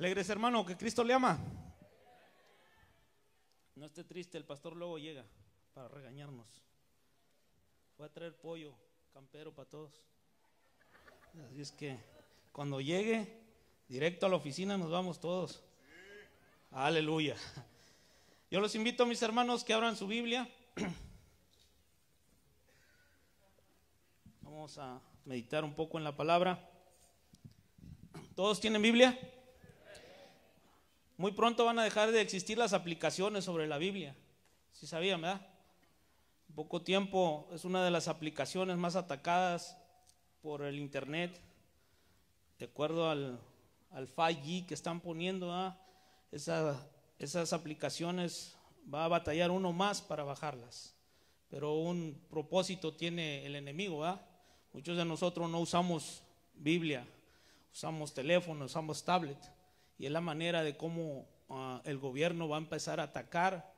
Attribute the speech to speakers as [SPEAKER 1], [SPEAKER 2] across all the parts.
[SPEAKER 1] Alegres, hermano, que Cristo le ama. No esté triste, el pastor luego llega para regañarnos. Voy a traer pollo, campero para todos. Así es que cuando llegue, directo a la oficina nos vamos todos. Aleluya. Yo los invito a mis hermanos que abran su Biblia. Vamos a meditar un poco en la palabra. ¿Todos tienen Biblia? Muy pronto van a dejar de existir las aplicaciones sobre la Biblia. Si sabían, ¿verdad? En poco tiempo es una de las aplicaciones más atacadas por el Internet. De acuerdo al, al 5 que están poniendo, Esa, esas aplicaciones va a batallar uno más para bajarlas. Pero un propósito tiene el enemigo, ¿verdad? Muchos de nosotros no usamos Biblia, usamos teléfono, usamos tablet y es la manera de cómo ah, el gobierno va a empezar a atacar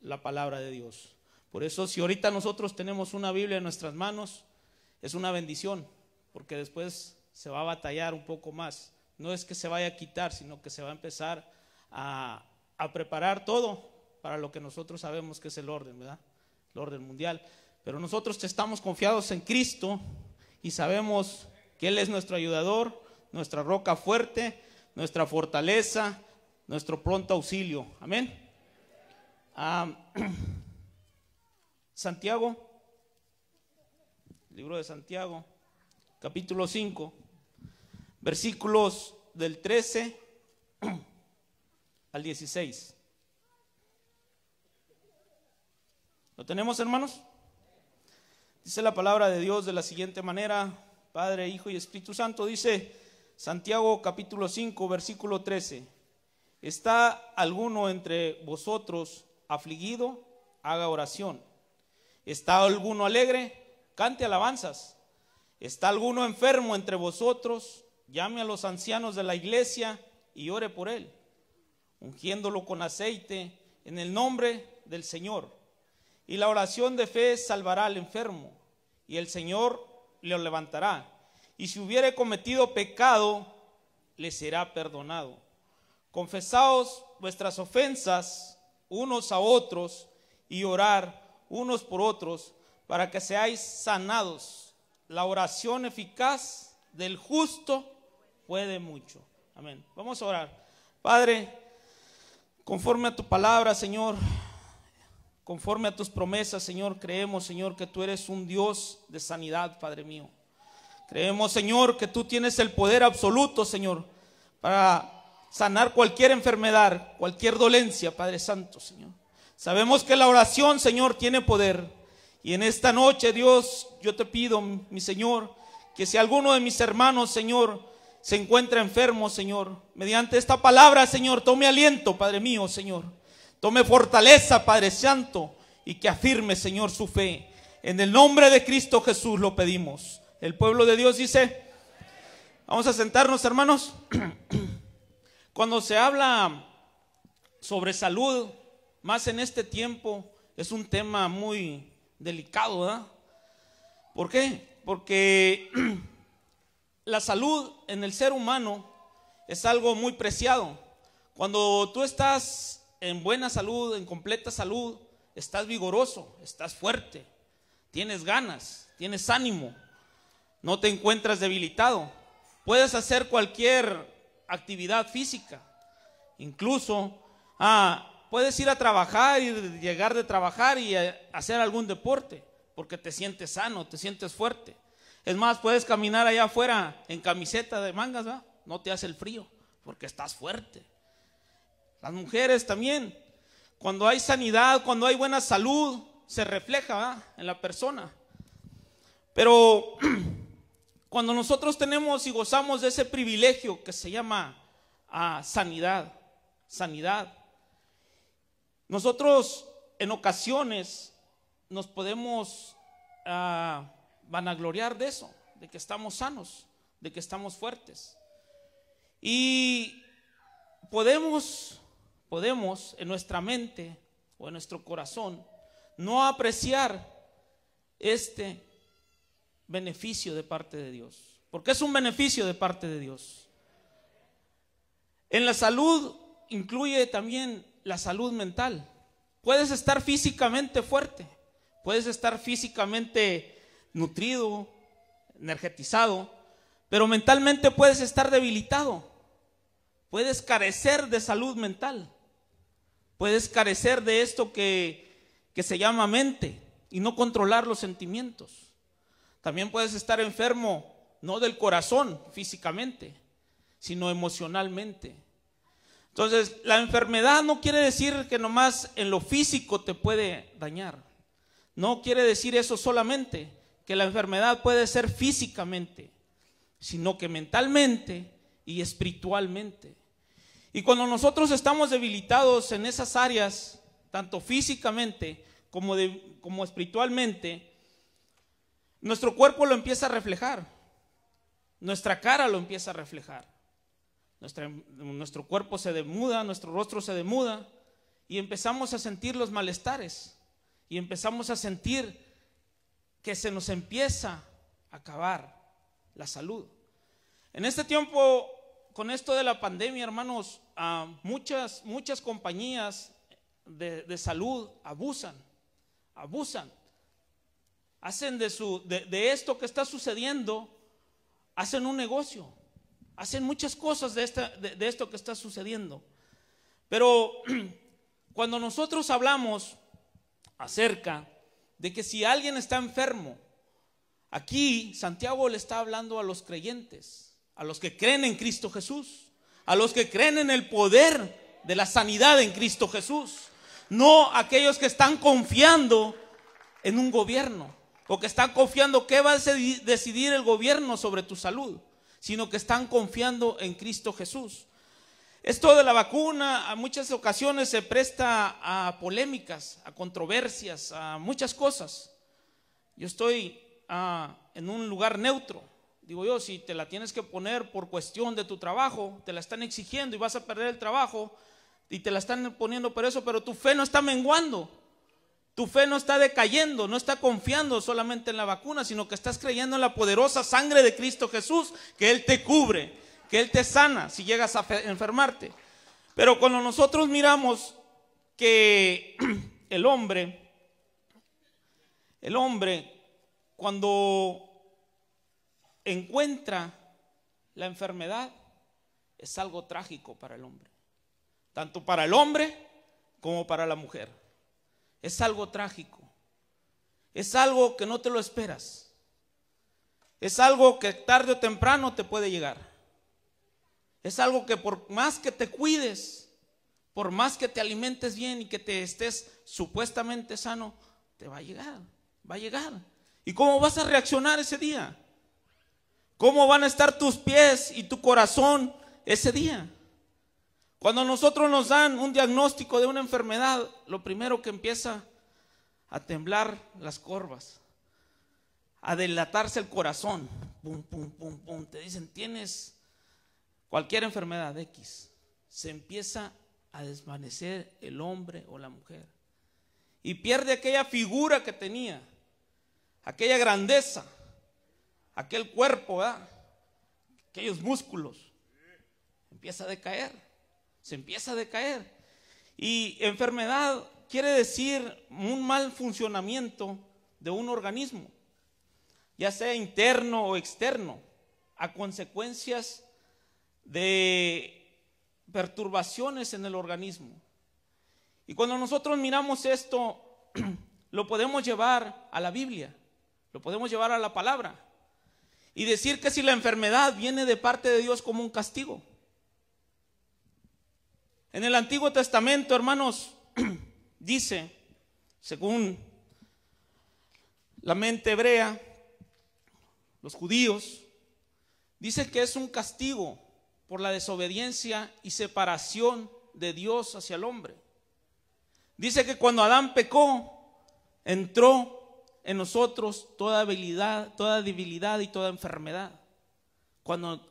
[SPEAKER 1] la palabra de Dios. Por eso si ahorita nosotros tenemos una Biblia en nuestras manos, es una bendición, porque después se va a batallar un poco más. No es que se vaya a quitar, sino que se va a empezar a, a preparar todo para lo que nosotros sabemos que es el orden, ¿verdad? El orden mundial. Pero nosotros estamos confiados en Cristo y sabemos que Él es nuestro ayudador, nuestra roca fuerte, nuestra fortaleza, nuestro pronto auxilio. Amén. Santiago, libro de Santiago, capítulo 5, versículos del 13 al 16. ¿Lo tenemos, hermanos? Dice la palabra de Dios de la siguiente manera, Padre, Hijo y Espíritu Santo, dice, Santiago capítulo 5, versículo 13. ¿Está alguno entre vosotros afligido? Haga oración. ¿Está alguno alegre? Cante alabanzas. ¿Está alguno enfermo entre vosotros? Llame a los ancianos de la iglesia y ore por él, ungiéndolo con aceite en el nombre del Señor. Y la oración de fe salvará al enfermo, y el Señor lo levantará y si hubiere cometido pecado, le será perdonado. Confesaos vuestras ofensas unos a otros y orar unos por otros para que seáis sanados. La oración eficaz del justo puede mucho. Amén. Vamos a orar. Padre, conforme a tu palabra, Señor, conforme a tus promesas, Señor, creemos, Señor, que tú eres un Dios de sanidad, Padre mío. Creemos, Señor, que tú tienes el poder absoluto, Señor, para sanar cualquier enfermedad, cualquier dolencia, Padre Santo, Señor. Sabemos que la oración, Señor, tiene poder. Y en esta noche, Dios, yo te pido, mi Señor, que si alguno de mis hermanos, Señor, se encuentra enfermo, Señor, mediante esta palabra, Señor, tome aliento, Padre mío, Señor. Tome fortaleza, Padre Santo, y que afirme, Señor, su fe. En el nombre de Cristo Jesús lo pedimos. El pueblo de Dios dice, vamos a sentarnos hermanos. Cuando se habla sobre salud, más en este tiempo, es un tema muy delicado, ¿Por qué? Porque la salud en el ser humano es algo muy preciado. Cuando tú estás en buena salud, en completa salud, estás vigoroso, estás fuerte, tienes ganas, tienes ánimo no te encuentras debilitado. Puedes hacer cualquier actividad física. Incluso ah, puedes ir a trabajar y llegar de trabajar y eh, hacer algún deporte, porque te sientes sano, te sientes fuerte. Es más, puedes caminar allá afuera en camiseta de mangas, no te hace el frío, porque estás fuerte. Las mujeres también, cuando hay sanidad, cuando hay buena salud, se refleja en la persona. Pero Cuando nosotros tenemos y gozamos de ese privilegio que se llama ah, sanidad, sanidad, nosotros en ocasiones nos podemos ah, vanagloriar de eso, de que estamos sanos, de que estamos fuertes. Y podemos, podemos en nuestra mente o en nuestro corazón no apreciar este beneficio de parte de Dios. Porque es un beneficio de parte de Dios. En la salud incluye también la salud mental. Puedes estar físicamente fuerte, puedes estar físicamente nutrido, energetizado, pero mentalmente puedes estar debilitado, puedes carecer de salud mental, puedes carecer de esto que, que se llama mente y no controlar los sentimientos. También puedes estar enfermo, no del corazón físicamente, sino emocionalmente. Entonces, la enfermedad no quiere decir que nomás en lo físico te puede dañar. No quiere decir eso solamente, que la enfermedad puede ser físicamente, sino que mentalmente y espiritualmente. Y cuando nosotros estamos debilitados en esas áreas, tanto físicamente como, como espiritualmente, nuestro cuerpo lo empieza a reflejar. Nuestra cara lo empieza a reflejar. nuestro cuerpo se demuda, nuestro rostro se demuda y empezamos a sentir los malestares y empezamos a sentir que se nos empieza a acabar la salud. En este tiempo, con esto de la pandemia, hermanos, ah, muchas, muchas compañías de salud abusan, abusan hacen de, su, de, esto que está sucediendo, hacen un negocio, hacen muchas cosas de, de, de esto que está sucediendo. Pero cuando nosotros hablamos acerca de que si alguien está enfermo, aquí Santiago le está hablando a los creyentes, a los que creen en Cristo Jesús, a los que creen en el poder de la sanidad en Cristo Jesús, no aquellos que están confiando en un gobierno, porque están confiando que va a decidir el gobierno sobre tu salud, sino que están confiando en Cristo Jesús. Esto de la vacuna a muchas ocasiones se presta a polémicas, a controversias, a muchas cosas. Yo estoy ah, en un lugar neutro. Digo yo, si te la tienes que poner por cuestión de tu trabajo, te la están exigiendo y vas a perder el trabajo y te la están poniendo por eso, pero tu fe no está menguando. Tu fe no está decayendo, no está confiando solamente en la vacuna, sino que estás creyendo en la poderosa sangre de Cristo Jesús, que Él te cubre, que Él te sana si llegas a enfermarte. Pero cuando nosotros miramos que el hombre, el hombre, cuando encuentra la enfermedad, es algo trágico para el hombre, tanto para el hombre como para la mujer es algo trágico. Es algo que no te lo esperas. Es algo que tarde o temprano te puede llegar. Es algo que por más que te cuides, por más que te alimentes bien y que te estés supuestamente sano, te va a llegar, va a llegar. ¿Y cómo vas a reaccionar ese día? ¿Cómo van a estar tus pies y tu corazón ese día? Cuando nosotros nos dan un diagnóstico de una enfermedad, lo primero que empieza a temblar las corvas, a delatarse el corazón. Pum, pum, pum, pum. Te dicen, tienes cualquier enfermedad X. Se empieza a desvanecer el hombre o la mujer. Y pierde aquella figura que tenía, aquella grandeza, aquel cuerpo, aquellos músculos. Empieza a decaer se empieza a decaer. Y enfermedad quiere decir un mal funcionamiento de un organismo, ya sea interno o externo, a consecuencias de perturbaciones en el organismo. Y cuando nosotros miramos esto, lo podemos llevar a la Biblia, lo podemos llevar a la palabra y decir que si la enfermedad viene de parte de Dios como un castigo, en el Antiguo Testamento, hermanos, dice, según la mente hebrea, los judíos, dice que es un castigo por la desobediencia y separación de Dios hacia el hombre. Dice que cuando Adán pecó, entró en nosotros toda debilidad, toda debilidad y toda enfermedad. Cuando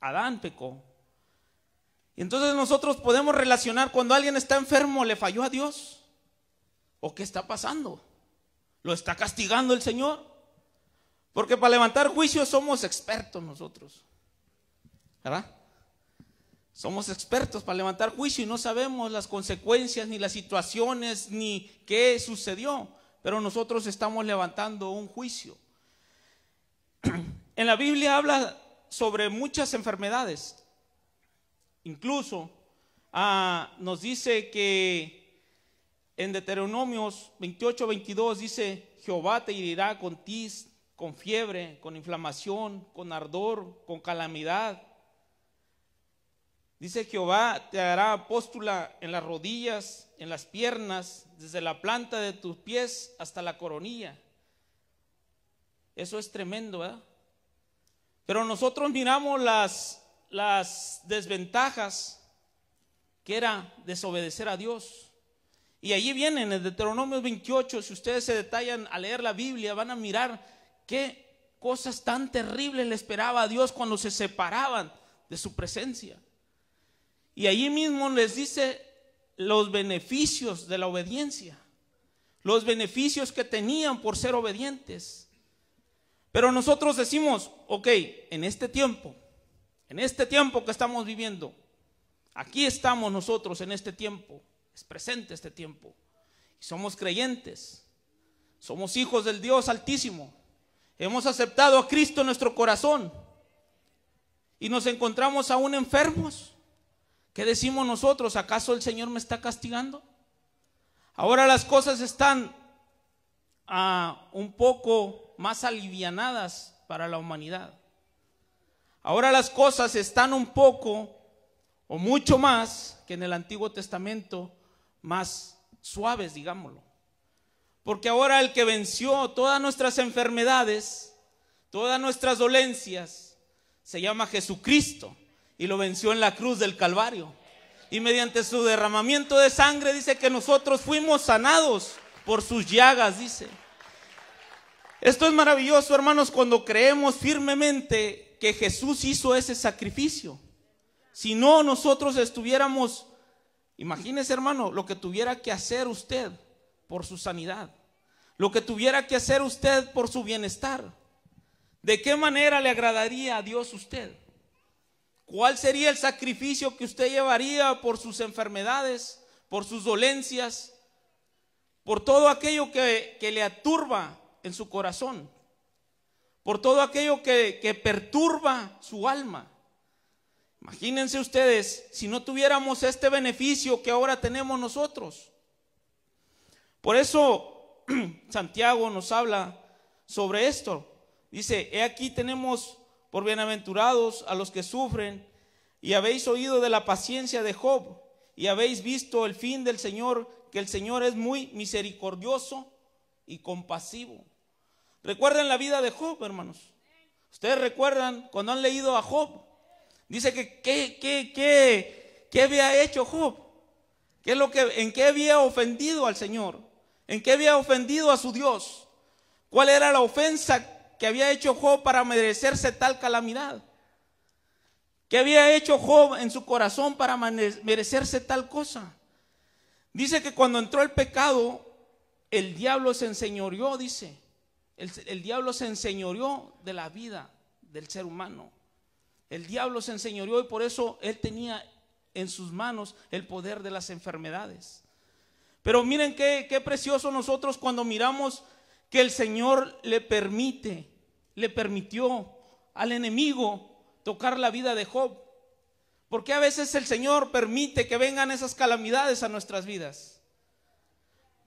[SPEAKER 1] Adán pecó, y Entonces nosotros podemos relacionar cuando alguien está enfermo, le falló a Dios. ¿O qué está pasando? ¿Lo está castigando el Señor? Porque para levantar juicio somos expertos nosotros. ¿Verdad? Somos expertos para levantar juicio y no sabemos las consecuencias, ni las situaciones, ni qué sucedió. Pero nosotros estamos levantando un juicio. En la Biblia habla sobre muchas enfermedades. Incluso ah, nos dice que en Deuteronomios 28, 22 dice, Jehová te irá con tis, con fiebre, con inflamación, con ardor, con calamidad. Dice Jehová te hará apóstula en las rodillas, en las piernas, desde la planta de tus pies hasta la coronilla. Eso es tremendo, ¿verdad? Pero nosotros miramos las las desventajas que era desobedecer a Dios. Y allí vienen en el Deuteronomio 28, si ustedes se detallan a leer la Biblia, van a mirar qué cosas tan terribles le esperaba a Dios cuando se separaban de su presencia. Y allí mismo les dice los beneficios de la obediencia, los beneficios que tenían por ser obedientes. Pero nosotros decimos, ok, en este tiempo en este tiempo que estamos viviendo, aquí estamos nosotros en este tiempo, es presente este tiempo. Y somos creyentes, somos hijos del Dios Altísimo. Hemos aceptado a Cristo en nuestro corazón y nos encontramos aún enfermos. ¿Qué decimos nosotros? ¿Acaso el Señor me está castigando? Ahora las cosas están ah, un poco más alivianadas para la humanidad. Ahora las cosas están un poco o mucho más que en el Antiguo Testamento, más suaves, digámoslo. Porque ahora el que venció todas nuestras enfermedades, todas nuestras dolencias, se llama Jesucristo y lo venció en la cruz del Calvario. Y mediante su derramamiento de sangre dice que nosotros fuimos sanados por sus llagas, dice. Esto es maravilloso, hermanos, cuando creemos firmemente que Jesús hizo ese sacrificio. Si no, nosotros estuviéramos, imagínese hermano, lo que tuviera que hacer usted por su sanidad, lo que tuviera que hacer usted por su bienestar. ¿De qué manera le agradaría a Dios usted? ¿Cuál sería el sacrificio que usted llevaría por sus enfermedades, por sus dolencias, por todo aquello que, que le aturba en su corazón? por todo aquello que, perturba su alma. Imagínense ustedes si no tuviéramos este beneficio que ahora tenemos nosotros. Por eso Santiago nos habla sobre esto. Dice, he aquí tenemos por bienaventurados a los que sufren y habéis oído de la paciencia de Job y habéis visto el fin del Señor, que el Señor es muy misericordioso y compasivo. Recuerden la vida de Job, hermanos. Ustedes recuerdan cuando han leído a Job. Dice que qué, qué, qué, qué había hecho Job. ¿Qué es lo que, ¿En qué había ofendido al Señor? ¿En qué había ofendido a su Dios? ¿Cuál era la ofensa que había hecho Job para merecerse tal calamidad? ¿Qué había hecho Job en su corazón para merecerse tal cosa? Dice que cuando entró el pecado, el diablo se enseñoreó, dice. El, diablo se enseñoreó de la vida del ser humano. El diablo se enseñoreó y por eso él tenía en sus manos el poder de las enfermedades. Pero miren qué, precioso nosotros cuando miramos que el Señor le permite, le permitió al enemigo tocar la vida de Job. Porque a veces el Señor permite que vengan esas calamidades a nuestras vidas.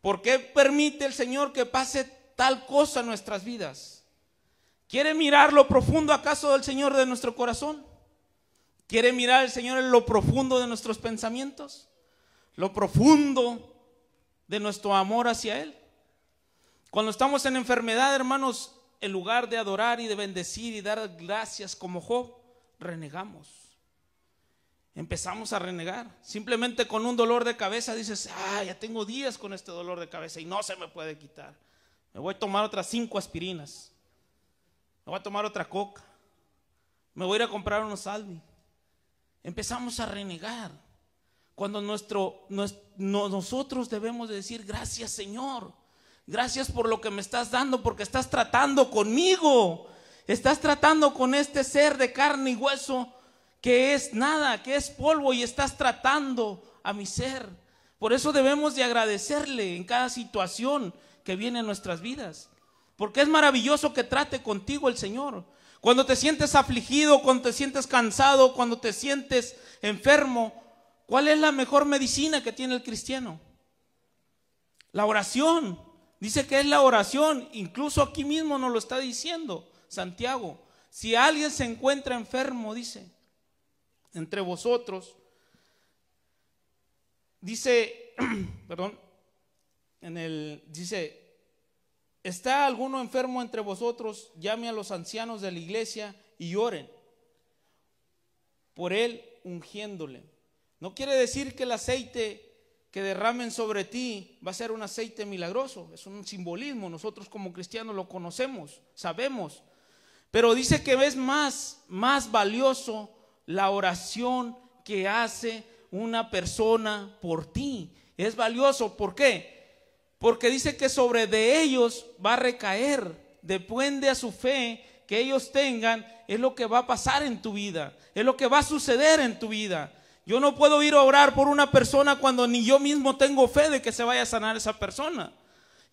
[SPEAKER 1] ¿Por qué permite el Señor que pase tal cosa en nuestras vidas? ¿Quiere mirar lo profundo acaso del Señor de nuestro corazón? ¿Quiere mirar el Señor en lo profundo de nuestros pensamientos? ¿Lo profundo de nuestro amor hacia Él? Cuando estamos en enfermedad, hermanos, en lugar de adorar y de bendecir y dar gracias como Job, renegamos. Empezamos a renegar. Simplemente con un dolor de cabeza dices, ah, ya tengo días con este dolor de cabeza y no se me puede quitar. Me voy a tomar otras cinco aspirinas. Me voy a tomar otra coca. Me voy a ir a comprar unos salvi. Empezamos a renegar. Cuando nuestro, nosotros debemos decir gracias Señor. Gracias por lo que me estás dando porque estás tratando conmigo. Estás tratando con este ser de carne y hueso que es nada, que es polvo y estás tratando a mi ser. Por eso debemos de agradecerle en cada situación que viene en nuestras vidas. Porque es maravilloso que trate contigo el Señor. Cuando te sientes afligido, cuando te sientes cansado, cuando te sientes enfermo, ¿cuál es la mejor medicina que tiene el cristiano? La oración. Dice que es la oración. Incluso aquí mismo nos lo está diciendo Santiago. Si alguien se encuentra enfermo, dice, entre vosotros, dice, perdón, dice, ¿está alguno enfermo entre vosotros? Llame a los ancianos de la iglesia y oren por él ungiéndole. No quiere decir que el aceite que derramen sobre ti va a ser un aceite milagroso, es un simbolismo, nosotros como cristianos lo conocemos, sabemos, pero dice que es más, más valioso la oración que hace una persona por ti, es valioso, ¿por qué? porque dice que sobre de ellos va a recaer, depende a su fe que ellos tengan, es lo que va a pasar en tu vida, es lo que va a suceder en tu vida. Yo no puedo ir a orar por una persona cuando ni yo mismo tengo fe de que se vaya a sanar esa persona.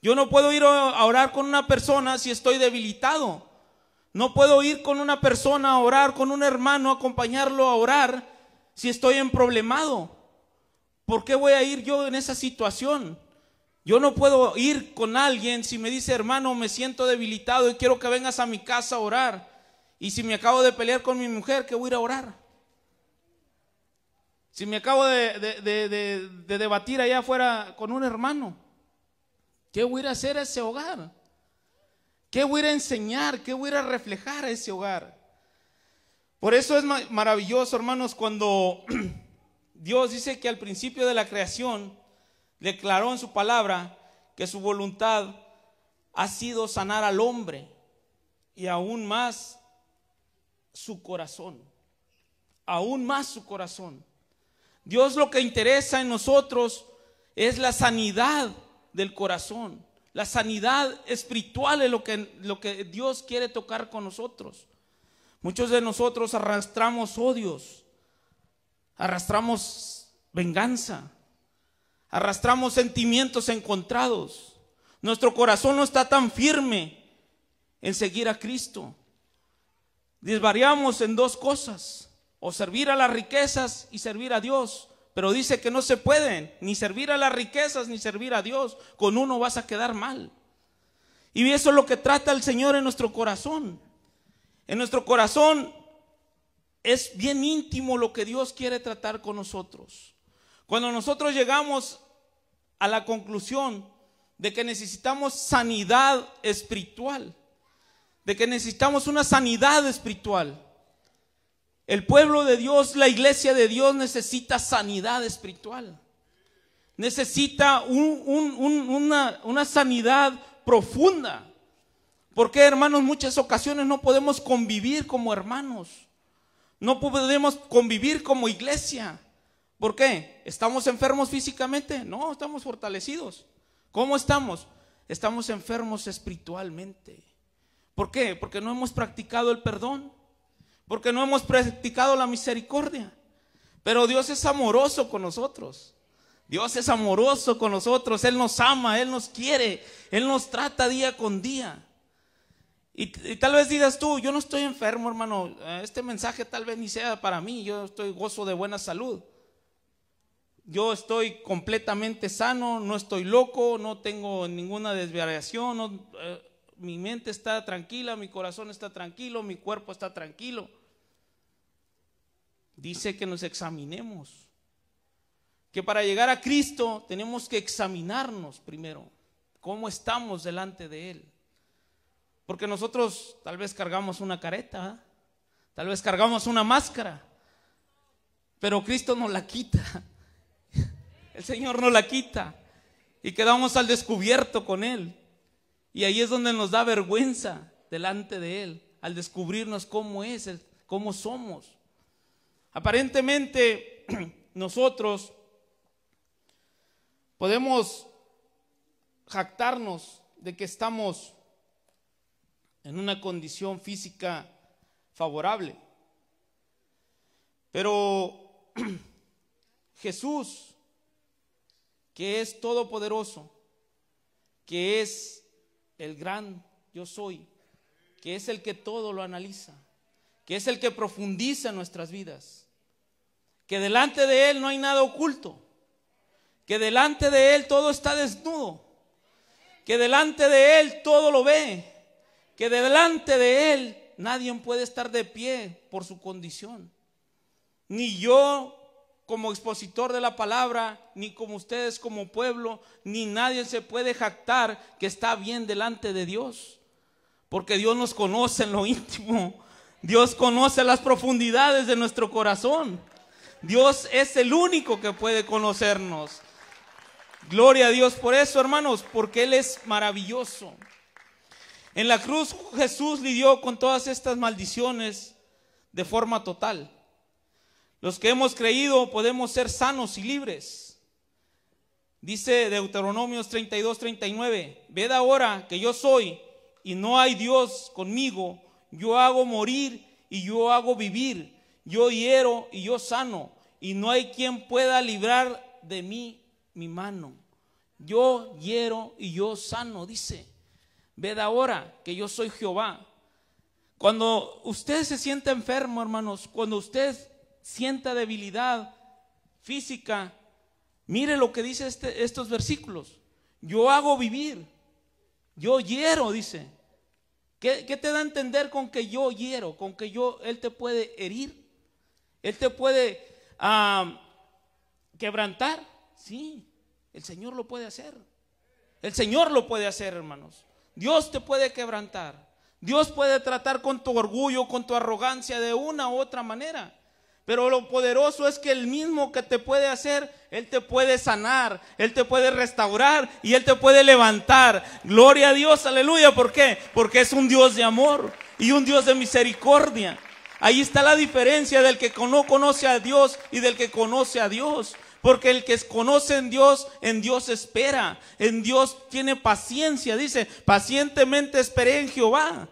[SPEAKER 1] Yo no puedo ir a orar con una persona si estoy debilitado. No puedo ir con una persona a orar, con un hermano, acompañarlo a orar si estoy en problemado. ¿Por qué voy a ir yo en esa situación? Yo no puedo ir con alguien si me dice, hermano, me siento debilitado y quiero que vengas a mi casa a orar. Y si me acabo de pelear con mi mujer, que voy a ir a orar. Si me acabo de, de debatir allá afuera con un hermano, ¿qué voy a ir a hacer a ese hogar? ¿Qué voy a, ir a enseñar? ¿Qué voy a, ir a reflejar a ese hogar? Por eso es maravilloso, hermanos, cuando Dios dice que al principio de la creación, declaró en su palabra que su voluntad ha sido sanar al hombre y aún más su corazón, aún más su corazón. Dios lo que interesa en nosotros es la sanidad del corazón. La sanidad espiritual es lo que, lo que Dios quiere tocar con nosotros. Muchos de nosotros arrastramos odios, arrastramos venganza, Arrastramos sentimientos encontrados. Nuestro corazón no está tan firme en seguir a Cristo. Disvariamos en dos cosas, o servir a las riquezas y servir a Dios. Pero dice que no se pueden ni servir a las riquezas ni servir a Dios. Con uno vas a quedar mal. Y eso es lo que trata el Señor en nuestro corazón. En nuestro corazón es bien íntimo lo que Dios quiere tratar con nosotros. Cuando nosotros llegamos a la conclusión de que necesitamos sanidad espiritual, de que necesitamos una sanidad espiritual. El pueblo de Dios, la iglesia de Dios necesita sanidad espiritual. Necesita una, una sanidad profunda. Porque hermanos, muchas ocasiones no podemos convivir como hermanos. No podemos convivir como iglesia. ¿Por qué? ¿Estamos enfermos físicamente? No, estamos fortalecidos. ¿Cómo estamos? Estamos enfermos espiritualmente. ¿Por qué? Porque no hemos practicado el perdón. Porque no hemos practicado la misericordia. Pero Dios es amoroso con nosotros. Dios es amoroso con nosotros. Él nos ama, Él nos quiere, Él nos trata día con día. Y, tal vez digas tú, yo no estoy enfermo, hermano. Este mensaje tal vez ni sea para mí. Yo estoy gozo de buena salud. Yo estoy completamente sano, no estoy loco, no tengo ninguna desviación, eh, mi mente está tranquila, mi corazón está tranquilo, mi cuerpo está tranquilo. Dice que nos examinemos, que para llegar a Cristo tenemos que examinarnos primero, cómo estamos delante de Él. Porque nosotros tal vez cargamos una careta, ¿eh? tal vez cargamos una máscara, pero Cristo nos la quita. El Señor no la quita. Y quedamos al descubierto con Él. Y ahí es donde nos da vergüenza delante de Él, al descubrirnos cómo es, cómo somos. Aparentemente nosotros podemos jactarnos de que estamos en una condición física favorable. Pero Jesús que es todopoderoso, que es el gran yo soy, que es el que todo lo analiza, que es el que profundiza nuestras vidas, que delante de Él no hay nada oculto, que delante de Él todo está desnudo, que delante de Él todo lo ve, que delante de Él nadie puede estar de pie por su condición, ni yo como expositor de la palabra, ni como ustedes como pueblo, ni nadie se puede jactar que está bien delante de Dios. Porque Dios nos conoce en lo íntimo. Dios conoce las profundidades de nuestro corazón. Dios es el único que puede conocernos. Gloria a Dios por eso, hermanos, porque Él es maravilloso. En la cruz Jesús lidió con todas estas maldiciones de forma total. Los que hemos creído podemos ser sanos y libres. Dice Deuteronomios 32, 39, ved ahora que yo soy y no hay Dios conmigo, yo hago morir y yo hago vivir, yo hiero y yo sano, y no hay quien pueda librar de mí mi mano. Yo hiero y yo sano, dice, ved ahora que yo soy Jehová. Cuando usted se sienta enfermo, hermanos, cuando usted sienta debilidad física, mire lo que dice este, estos versículos. Yo hago vivir, yo hiero, dice. ¿Qué, te da a entender con que yo hiero? Con que yo, Él te puede herir, Él te puede quebrantar. Sí, el Señor lo puede hacer. El Señor lo puede hacer, hermanos. Dios te puede quebrantar. Dios puede tratar con tu orgullo, con tu arrogancia de una u otra manera. Pero lo poderoso es que el mismo que te puede hacer, Él te puede sanar, Él te puede restaurar y Él te puede levantar. Gloria a Dios, aleluya. ¿Por qué? Porque es un Dios de amor y un Dios de misericordia. Ahí está la diferencia del que no conoce a Dios y del que conoce a Dios. Porque el que conoce en Dios, en Dios espera, en Dios tiene paciencia. Dice, pacientemente esperé en Jehová.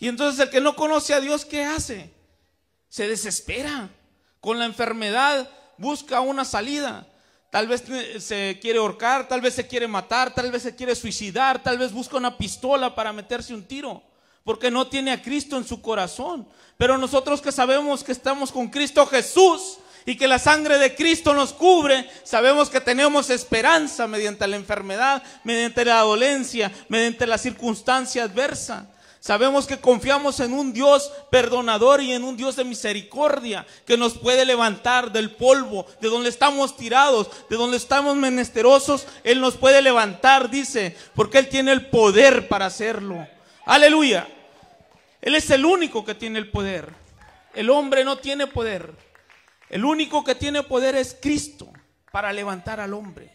[SPEAKER 1] Y entonces el que no conoce a Dios, ¿qué hace? se desespera con la enfermedad, busca una salida. Tal vez se quiere ahorcar, tal vez se quiere matar, tal vez se quiere suicidar, tal vez busca una pistola para meterse un tiro, porque no tiene a Cristo en su corazón. Pero nosotros que sabemos que estamos con Cristo Jesús y que la sangre de Cristo nos cubre, sabemos que tenemos esperanza mediante la enfermedad, mediante la dolencia, mediante la circunstancia adversa. Sabemos que confiamos en un Dios perdonador y en un Dios de misericordia que nos puede levantar del polvo, de donde estamos tirados, de donde estamos menesterosos. Él nos puede levantar, dice, porque Él tiene el poder para hacerlo. Aleluya. Él es el único que tiene el poder. El hombre no tiene poder. El único que tiene poder es Cristo para levantar al hombre.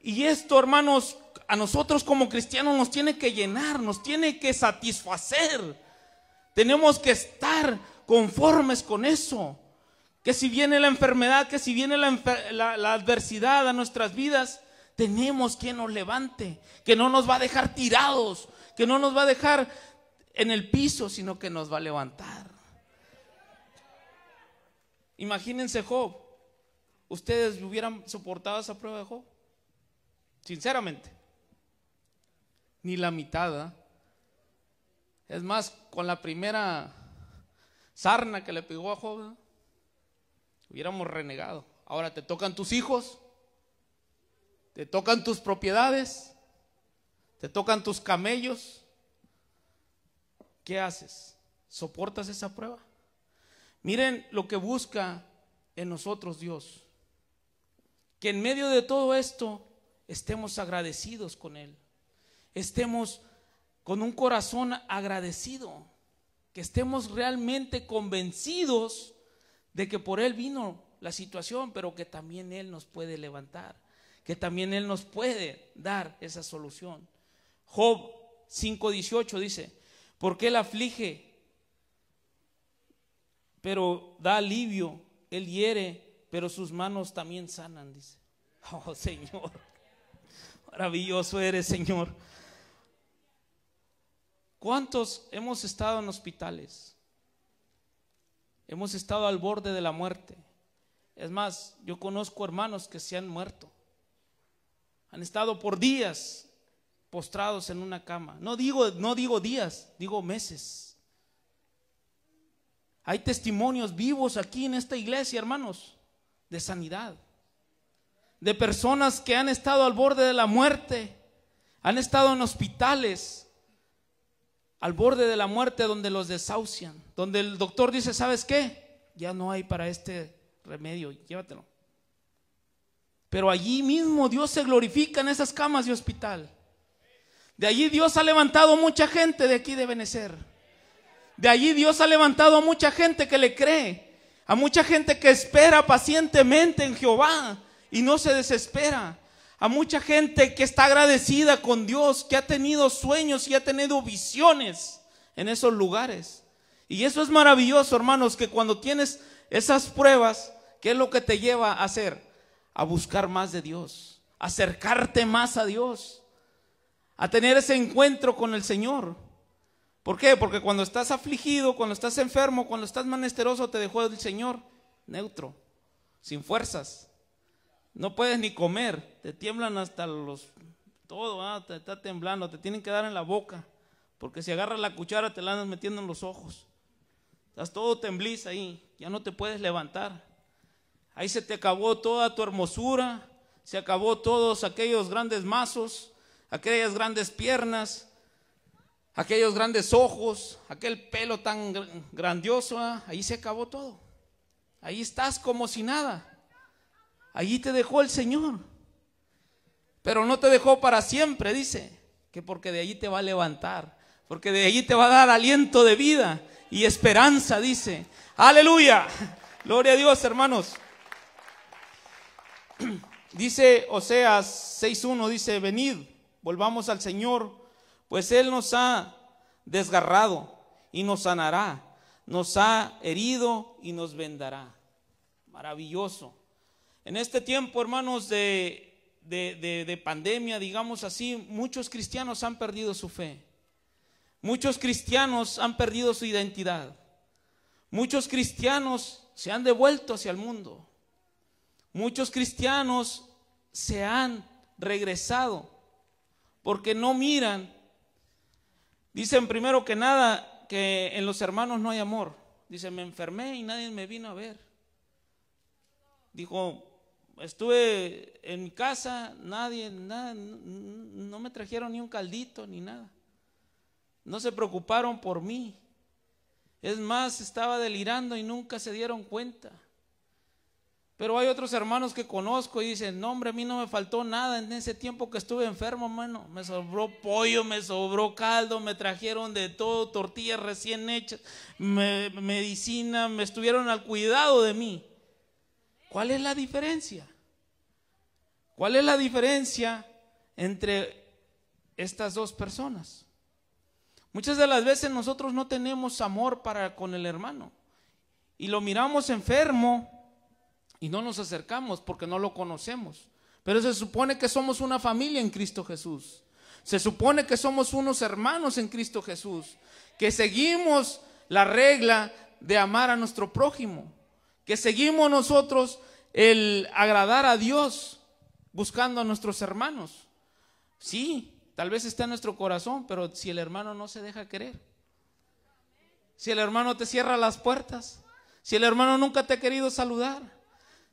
[SPEAKER 1] Y esto, hermanos, a nosotros como cristianos nos tiene que llenar, nos tiene que satisfacer. Tenemos que estar conformes con eso. Que si viene la enfermedad, que si viene la, adversidad a nuestras vidas, tenemos que nos levante, que no nos va a dejar tirados, que no nos va a dejar en el piso, sino que nos va a levantar. Imagínense Job. ¿Ustedes hubieran soportado esa prueba de Job? Sinceramente ni la mitad. ¿ah? Es más, con la primera sarna que le pegó a Job, ¿ah? hubiéramos renegado. Ahora te tocan tus hijos, te tocan tus propiedades, te tocan tus camellos. ¿Qué haces? ¿Soportas esa prueba? Miren lo que busca en nosotros Dios. Que en medio de todo esto estemos agradecidos con Él estemos con un corazón agradecido, que estemos realmente convencidos de que por Él vino la situación, pero que también Él nos puede levantar, que también Él nos puede dar esa solución. Job 5.18 dice, porque Él aflige, pero da alivio, Él hiere, pero sus manos también sanan, dice. Oh Señor, maravilloso eres Señor. ¿Cuántos hemos estado en hospitales? Hemos estado al borde de la muerte. Es más, yo conozco hermanos que se han muerto. Han estado por días postrados en una cama. No digo, no digo días, digo meses. Hay testimonios vivos aquí en esta iglesia, hermanos, de sanidad. De personas que han estado al borde de la muerte, han estado en hospitales, al borde de la muerte donde los desahucian, donde el doctor dice, ¿sabes qué? Ya no hay para este remedio, llévatelo. Pero allí mismo Dios se glorifica en esas camas de hospital. De allí Dios ha levantado mucha gente de aquí de Benecer. De allí Dios ha levantado a mucha gente que le cree, a mucha gente que espera pacientemente en Jehová y no se desespera a mucha gente que está agradecida con Dios, que ha tenido sueños y ha tenido visiones en esos lugares. Y eso es maravilloso, hermanos, que cuando tienes esas pruebas, ¿qué es lo que te lleva a hacer? A buscar más de Dios, acercarte más a Dios, a tener ese encuentro con el Señor. ¿Por qué? Porque cuando estás afligido, cuando estás enfermo, cuando estás manesteroso, te dejó el Señor neutro, sin fuerzas no puedes ni comer, te tiemblan hasta los, todo, ah, te está temblando, te tienen que dar en la boca, porque si agarras la cuchara te la andas metiendo en los ojos. Estás todo tembliz ahí, ya no te puedes levantar. Ahí se te acabó toda tu hermosura, se acabó todos aquellos grandes mazos, aquellas grandes piernas, aquellos grandes ojos, aquel pelo tan grandioso, ah, ahí se acabó todo. Ahí estás como si nada. Allí te dejó el Señor. Pero no te dejó para siempre, dice. Que porque de allí te va a levantar. Porque de allí te va a dar aliento de vida y esperanza, dice. Aleluya. Gloria a Dios, hermanos. Dice Oseas 6.1, dice, venid, volvamos al Señor, pues Él nos ha desgarrado y nos sanará, nos ha herido y nos vendará. Maravilloso. En este tiempo, hermanos, de, pandemia, digamos así, muchos cristianos han perdido su fe. Muchos cristianos han perdido su identidad. Muchos cristianos se han devuelto hacia el mundo. Muchos cristianos se han regresado porque no miran. Dicen primero que nada que en los hermanos no hay amor. Dicen, me enfermé y nadie me vino a ver. Dijo, estuve en casa, nadie, nada, no me trajeron ni un caldito ni nada. No se preocuparon por mí. Es más, estaba delirando y nunca se dieron cuenta. Pero hay otros hermanos que conozco y dicen, no hombre, a mí no me faltó nada en ese tiempo que estuve enfermo, mano. Me sobró pollo, me sobró caldo, me trajeron de todo, tortillas recién hechas, medicina, me estuvieron al cuidado de mí. ¿Cuál es la diferencia? ¿Cuál es la diferencia entre estas dos personas? Muchas de las veces nosotros no tenemos amor para con el hermano y lo miramos enfermo y no nos acercamos porque no lo conocemos. Pero se supone que somos una familia en Cristo Jesús. Se supone que somos unos hermanos en Cristo Jesús, que seguimos la regla de amar a nuestro prójimo que seguimos nosotros el agradar a Dios buscando a nuestros hermanos. Sí, tal vez está en nuestro corazón, pero si el hermano no se deja querer, si el hermano te cierra las puertas, si el hermano nunca te ha querido saludar,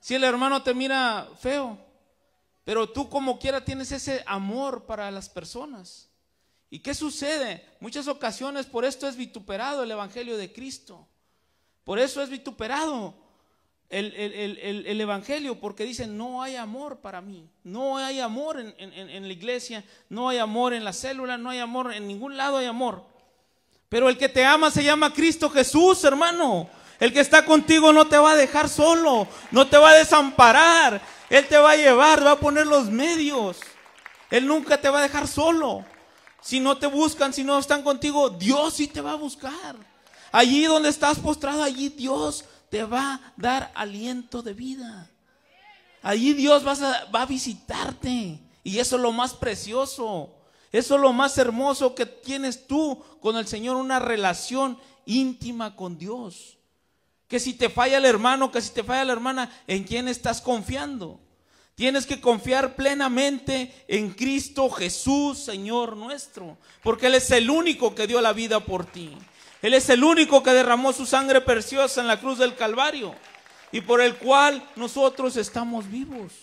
[SPEAKER 1] si el hermano te mira feo, pero tú como quiera tienes ese amor para las personas. ¿Y qué sucede? Muchas ocasiones por esto es vituperado el Evangelio de Cristo. Por eso es vituperado el, Evangelio porque dicen, no hay amor para mí, no hay amor en, la iglesia, no hay amor en la célula, no hay amor, en ningún lado hay amor. Pero el que te ama se llama Cristo Jesús, hermano. El que está contigo no te va a dejar solo, no te va a desamparar. Él te va a llevar, va a poner los medios. Él nunca te va a dejar solo. Si no te buscan, si no están contigo, Dios sí te va a buscar. Allí donde estás postrado, allí Dios te va a dar aliento de vida. Allí Dios va a visitarte. Y eso es lo más precioso. Eso es lo más hermoso que tienes tú con el Señor, una relación íntima con Dios. Que si te falla el hermano, que si te falla la hermana, ¿en quién estás confiando? Tienes que confiar plenamente en Cristo Jesús, Señor nuestro, porque Él es el único que dio la vida por ti. Él es el único que derramó su sangre preciosa en la cruz del Calvario y por el cual nosotros estamos vivos,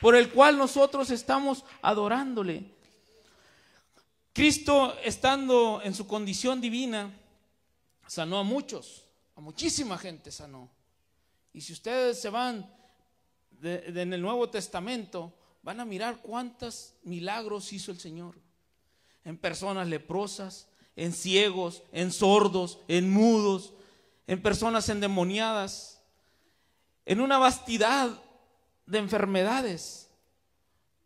[SPEAKER 1] por el cual nosotros estamos adorándole. Cristo, estando en su condición divina, sanó a muchos, a muchísima gente sanó. Y si ustedes se van en el Nuevo Testamento, van a mirar cuántos milagros hizo el Señor en personas leprosas, en ciegos, en sordos, en mudos, en personas endemoniadas, en una vastidad de enfermedades.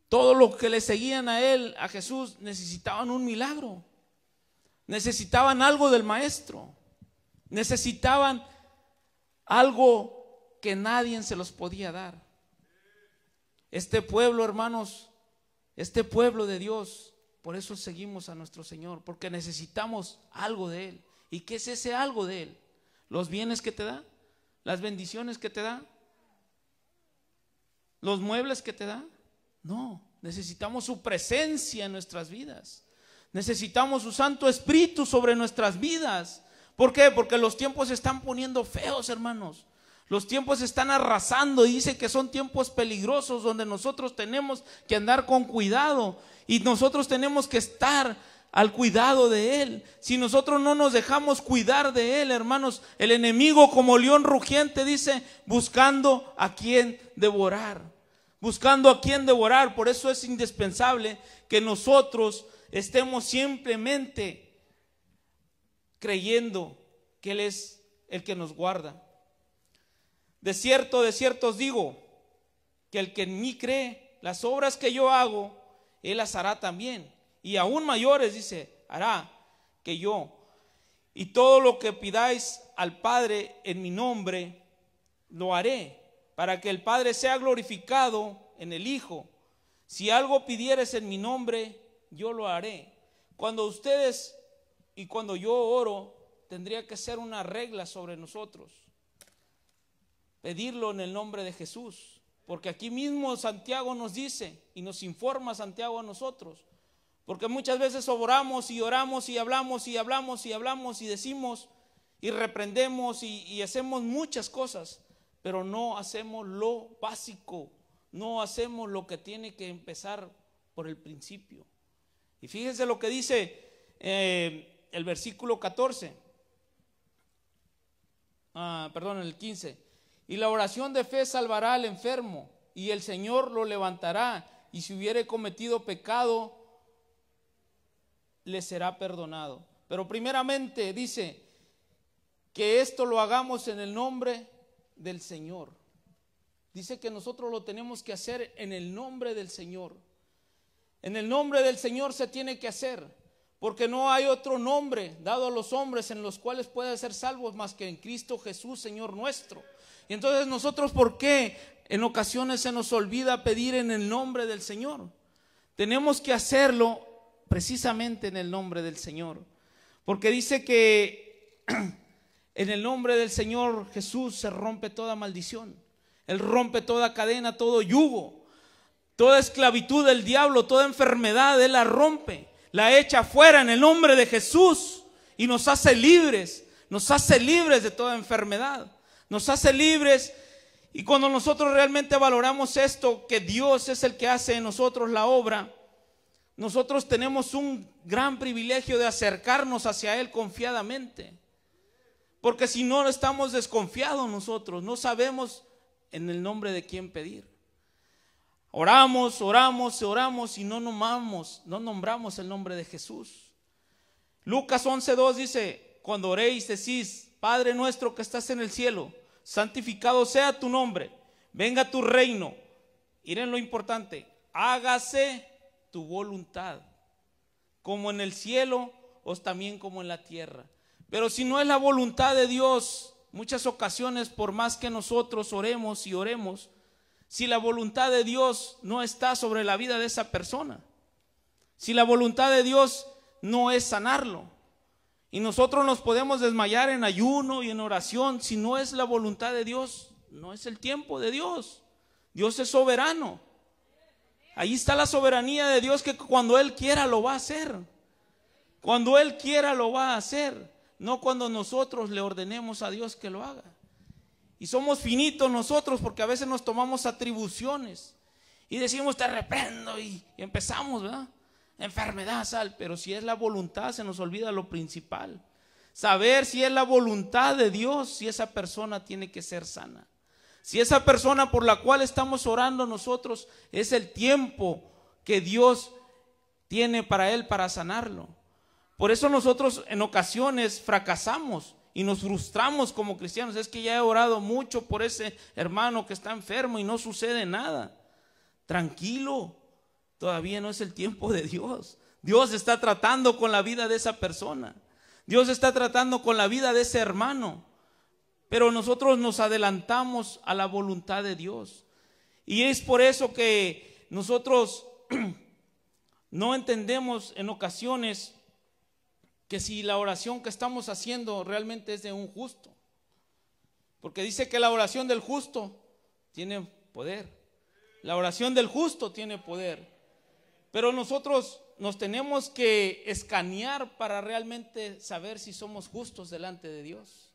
[SPEAKER 1] Todo lo que le seguían a él, a Jesús, necesitaban un milagro. Necesitaban algo del Maestro. Necesitaban algo que nadie se los podía dar. Este pueblo, hermanos, este pueblo de Dios por eso seguimos a nuestro Señor, porque necesitamos algo de Él. ¿Y qué es ese algo de Él? Los bienes que te da, las bendiciones que te da, los muebles que te da. No, necesitamos su presencia en nuestras vidas. Necesitamos su Santo Espíritu sobre nuestras vidas. ¿Por qué? Porque los tiempos se están poniendo feos, hermanos. Los tiempos están arrasando dice que son tiempos peligrosos donde nosotros tenemos que andar con cuidado y nosotros tenemos que estar al cuidado de Él. Si nosotros no nos dejamos cuidar de Él, hermanos, el enemigo como león rugiente dice, buscando a quien devorar, buscando a quien devorar. Por eso es indispensable que nosotros estemos simplemente creyendo que Él es el que nos guarda de cierto, de cierto os digo, que el que en mí cree, las obras que yo hago, él las hará también. Y aún mayores, dice, hará que yo. Y todo lo que pidáis al Padre en mi nombre, lo haré, para que el Padre sea glorificado en el Hijo. Si algo pidieres en mi nombre, yo lo haré. Cuando ustedes y cuando yo oro, tendría que ser una regla sobre nosotros pedirlo en el nombre de Jesús. Porque aquí mismo Santiago nos dice y nos informa Santiago a nosotros. Porque muchas veces oramos y oramos y hablamos y hablamos y hablamos y decimos y reprendemos y, hacemos muchas cosas, pero no hacemos lo básico, no hacemos lo que tiene que empezar por el principio. Y fíjense lo que dice eh, el versículo 14, ah, perdón, el 15. Y la oración de fe salvará al enfermo y el Señor lo levantará y si hubiere cometido pecado, le será perdonado. Pero primeramente dice que esto lo hagamos en el nombre del Señor. Dice que nosotros lo tenemos que hacer en el nombre del Señor. En el nombre del Señor se tiene que hacer. Porque no hay otro nombre dado a los hombres en los cuales pueda ser salvos más que en Cristo Jesús, Señor nuestro. Y entonces nosotros, ¿por qué en ocasiones se nos olvida pedir en el nombre del Señor? Tenemos que hacerlo precisamente en el nombre del Señor. Porque dice que en el nombre del Señor Jesús se rompe toda maldición. Él rompe toda cadena, todo yugo, toda esclavitud del diablo, toda enfermedad, Él la rompe la echa fuera en el nombre de Jesús y nos hace libres, nos hace libres de toda enfermedad, nos hace libres. Y cuando nosotros realmente valoramos esto, que Dios es el que hace en nosotros la obra, nosotros tenemos un gran privilegio de acercarnos hacia Él confiadamente. Porque si no, estamos desconfiados nosotros, no sabemos en el nombre de quién pedir. Oramos, oramos, oramos y no nombramos, no nombramos el nombre de Jesús. Lucas 11:2 dice, cuando oréis decís, Padre nuestro que estás en el cielo, santificado sea tu nombre, venga tu reino. Miren lo importante, hágase tu voluntad, como en el cielo os también como en la tierra. Pero si no es la voluntad de Dios, muchas ocasiones, por más que nosotros oremos y oremos, si la voluntad de Dios no está sobre la vida de esa persona? Si la voluntad de Dios no es sanarlo. Y nosotros nos podemos desmayar en ayuno y en oración. Si no es la voluntad de Dios, no es el tiempo de Dios. Dios es soberano. Ahí está la soberanía de Dios que cuando Él quiera lo va a hacer. Cuando Él quiera lo va a hacer. No cuando nosotros le ordenemos a Dios que lo haga. Y somos finitos nosotros porque a veces nos tomamos atribuciones y decimos te reprendo y, y empezamos, ¿verdad? Enfermedad, sal, pero si es la voluntad se nos olvida lo principal. Saber si es la voluntad de Dios, si esa persona tiene que ser sana. Si esa persona por la cual estamos orando nosotros es el tiempo que Dios tiene para él para sanarlo. Por eso nosotros en ocasiones fracasamos y nos frustramos como cristianos. Es que ya he orado mucho por ese hermano que está enfermo y no sucede nada. Tranquilo, todavía no es el tiempo de Dios. Dios está tratando con la vida de esa persona. Dios está tratando con la vida de ese hermano. Pero nosotros nos adelantamos a la voluntad de Dios. Y es por eso que nosotros no entendemos en ocasiones que si la oración que estamos haciendo realmente es de un justo. Porque dice que la oración del justo tiene poder. La oración del justo tiene poder. Pero nosotros nos tenemos que escanear para realmente saber si somos justos delante de Dios.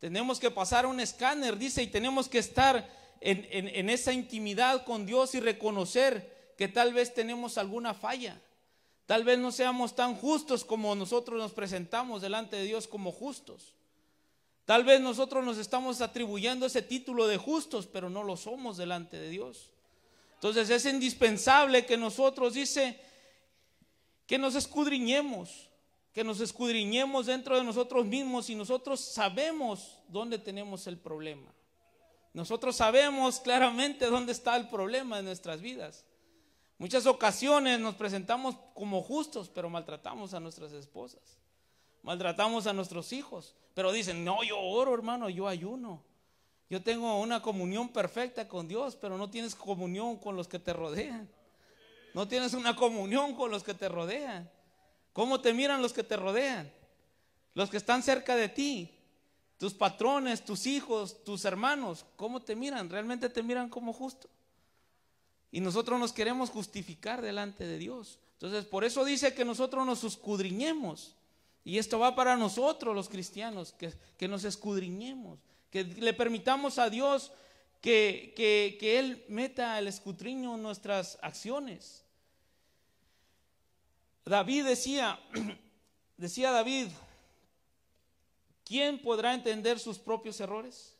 [SPEAKER 1] Tenemos que pasar un escáner, dice, y tenemos que estar en, en esa intimidad con Dios y reconocer que tal vez tenemos alguna falla Tal vez no seamos tan justos como nosotros nos presentamos delante de Dios como justos. Tal vez nosotros nos estamos atribuyendo ese título de justos, pero no lo somos delante de Dios. Entonces es indispensable que nosotros, dice, que nos escudriñemos, que nos escudriñemos dentro de nosotros mismos y nosotros sabemos dónde tenemos el problema. Nosotros sabemos claramente dónde está el problema en nuestras vidas. Muchas ocasiones nos presentamos como justos, pero maltratamos a nuestras esposas, maltratamos a nuestros hijos, pero dicen, no, yo oro hermano, yo ayuno, yo tengo una comunión perfecta con Dios, pero no tienes comunión con los que te rodean, no tienes una comunión con los que te rodean. ¿Cómo te miran los que te rodean? Los que están cerca de ti, tus patrones, tus hijos, tus hermanos, ¿cómo te miran? ¿Realmente te miran como justo? Y nosotros nos queremos justificar delante de Dios. Entonces, por eso dice que nosotros nos escudriñemos. Y esto va para nosotros los cristianos, que, nos escudriñemos, que le permitamos a Dios que, Él meta el escudriño nuestras acciones. David decía, decía David, ¿quién podrá entender sus propios errores?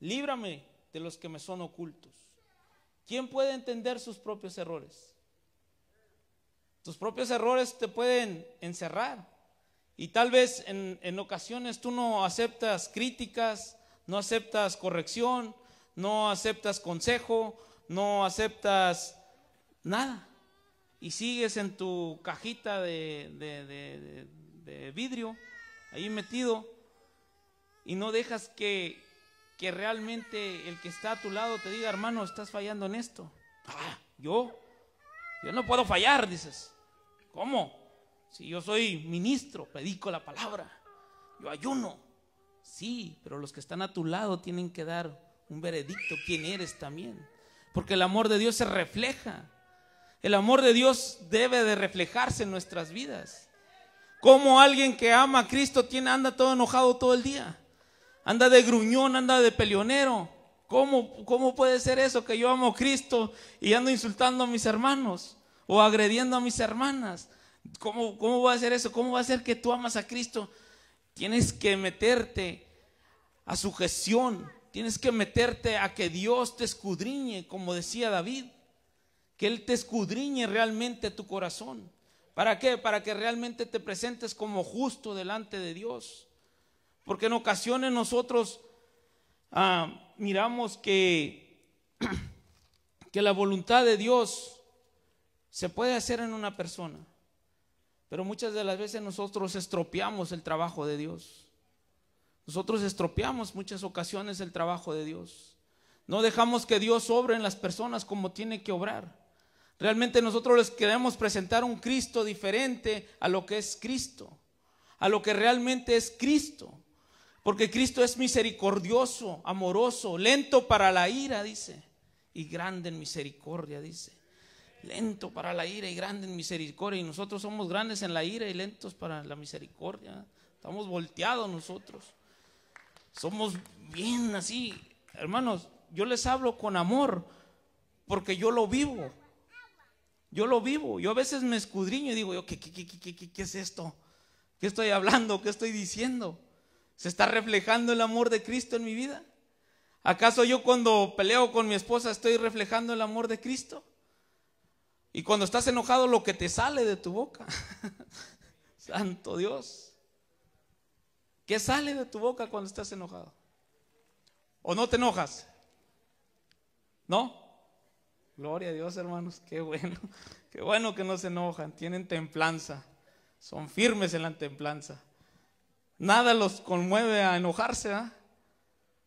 [SPEAKER 1] Líbrame de los que me son ocultos. ¿Quién puede entender sus propios errores? Tus propios errores te pueden encerrar. Y tal vez en, ocasiones tú no aceptas críticas, no aceptas corrección, no aceptas consejo, no aceptas nada. Y sigues en tu cajita de vidrio, ahí metido, y no dejas que, que realmente el que está a tu lado te diga, hermano, estás fallando en esto. Ah, yo, yo no puedo fallar, dices. ¿Cómo? Si yo soy ministro, predico la palabra, yo ayuno. Sí, pero los que están a tu lado tienen que dar un veredicto, quién eres también. Porque el amor de Dios se refleja. El amor de Dios debe de reflejarse en nuestras vidas. cómo alguien que ama a Cristo tiene, anda todo enojado todo el día anda de gruñón, anda de peleonero. ¿Cómo, ¿Cómo puede ser eso que yo amo a Cristo y ando insultando a mis hermanos o agrediendo a mis hermanas? ¿Cómo, ¿Cómo va a ser eso? ¿Cómo va a ser que tú amas a Cristo? Tienes que meterte a sujeción, tienes que meterte a que Dios te escudriñe, como decía David, que Él te escudriñe realmente tu corazón. ¿Para qué? Para que realmente te presentes como justo delante de Dios. Porque en ocasiones nosotros ah, miramos que, que la voluntad de Dios se puede hacer en una persona, pero muchas de las veces nosotros estropeamos el trabajo de Dios. Nosotros estropeamos muchas ocasiones el trabajo de Dios. No dejamos que Dios obre en las personas como tiene que obrar. Realmente nosotros les queremos presentar un Cristo diferente a lo que es Cristo, a lo que realmente es Cristo. Porque Cristo es misericordioso, amoroso, lento para la ira, dice, y grande en misericordia, dice. Lento para la ira y grande en misericordia. Y nosotros somos grandes en la ira y lentos para la misericordia. Estamos volteados nosotros. Somos bien así. Hermanos, yo les hablo con amor porque yo lo vivo. Yo lo vivo. Yo a veces me escudriño y digo, yo, ¿qué, qué, qué, qué, qué es esto? ¿Qué estoy hablando? ¿Qué estoy diciendo? ¿Se está reflejando el amor de Cristo en mi vida? ¿Acaso yo cuando peleo con mi esposa estoy reflejando el amor de Cristo? Y cuando estás enojado lo que te sale de tu boca. Santo Dios. ¿Qué sale de tu boca cuando estás enojado? ¿O no te enojas? ¿No? Gloria a Dios, hermanos. Qué bueno. Qué bueno que no se enojan. Tienen templanza. Son firmes en la templanza nada los conmueve a enojarse, ¿verdad?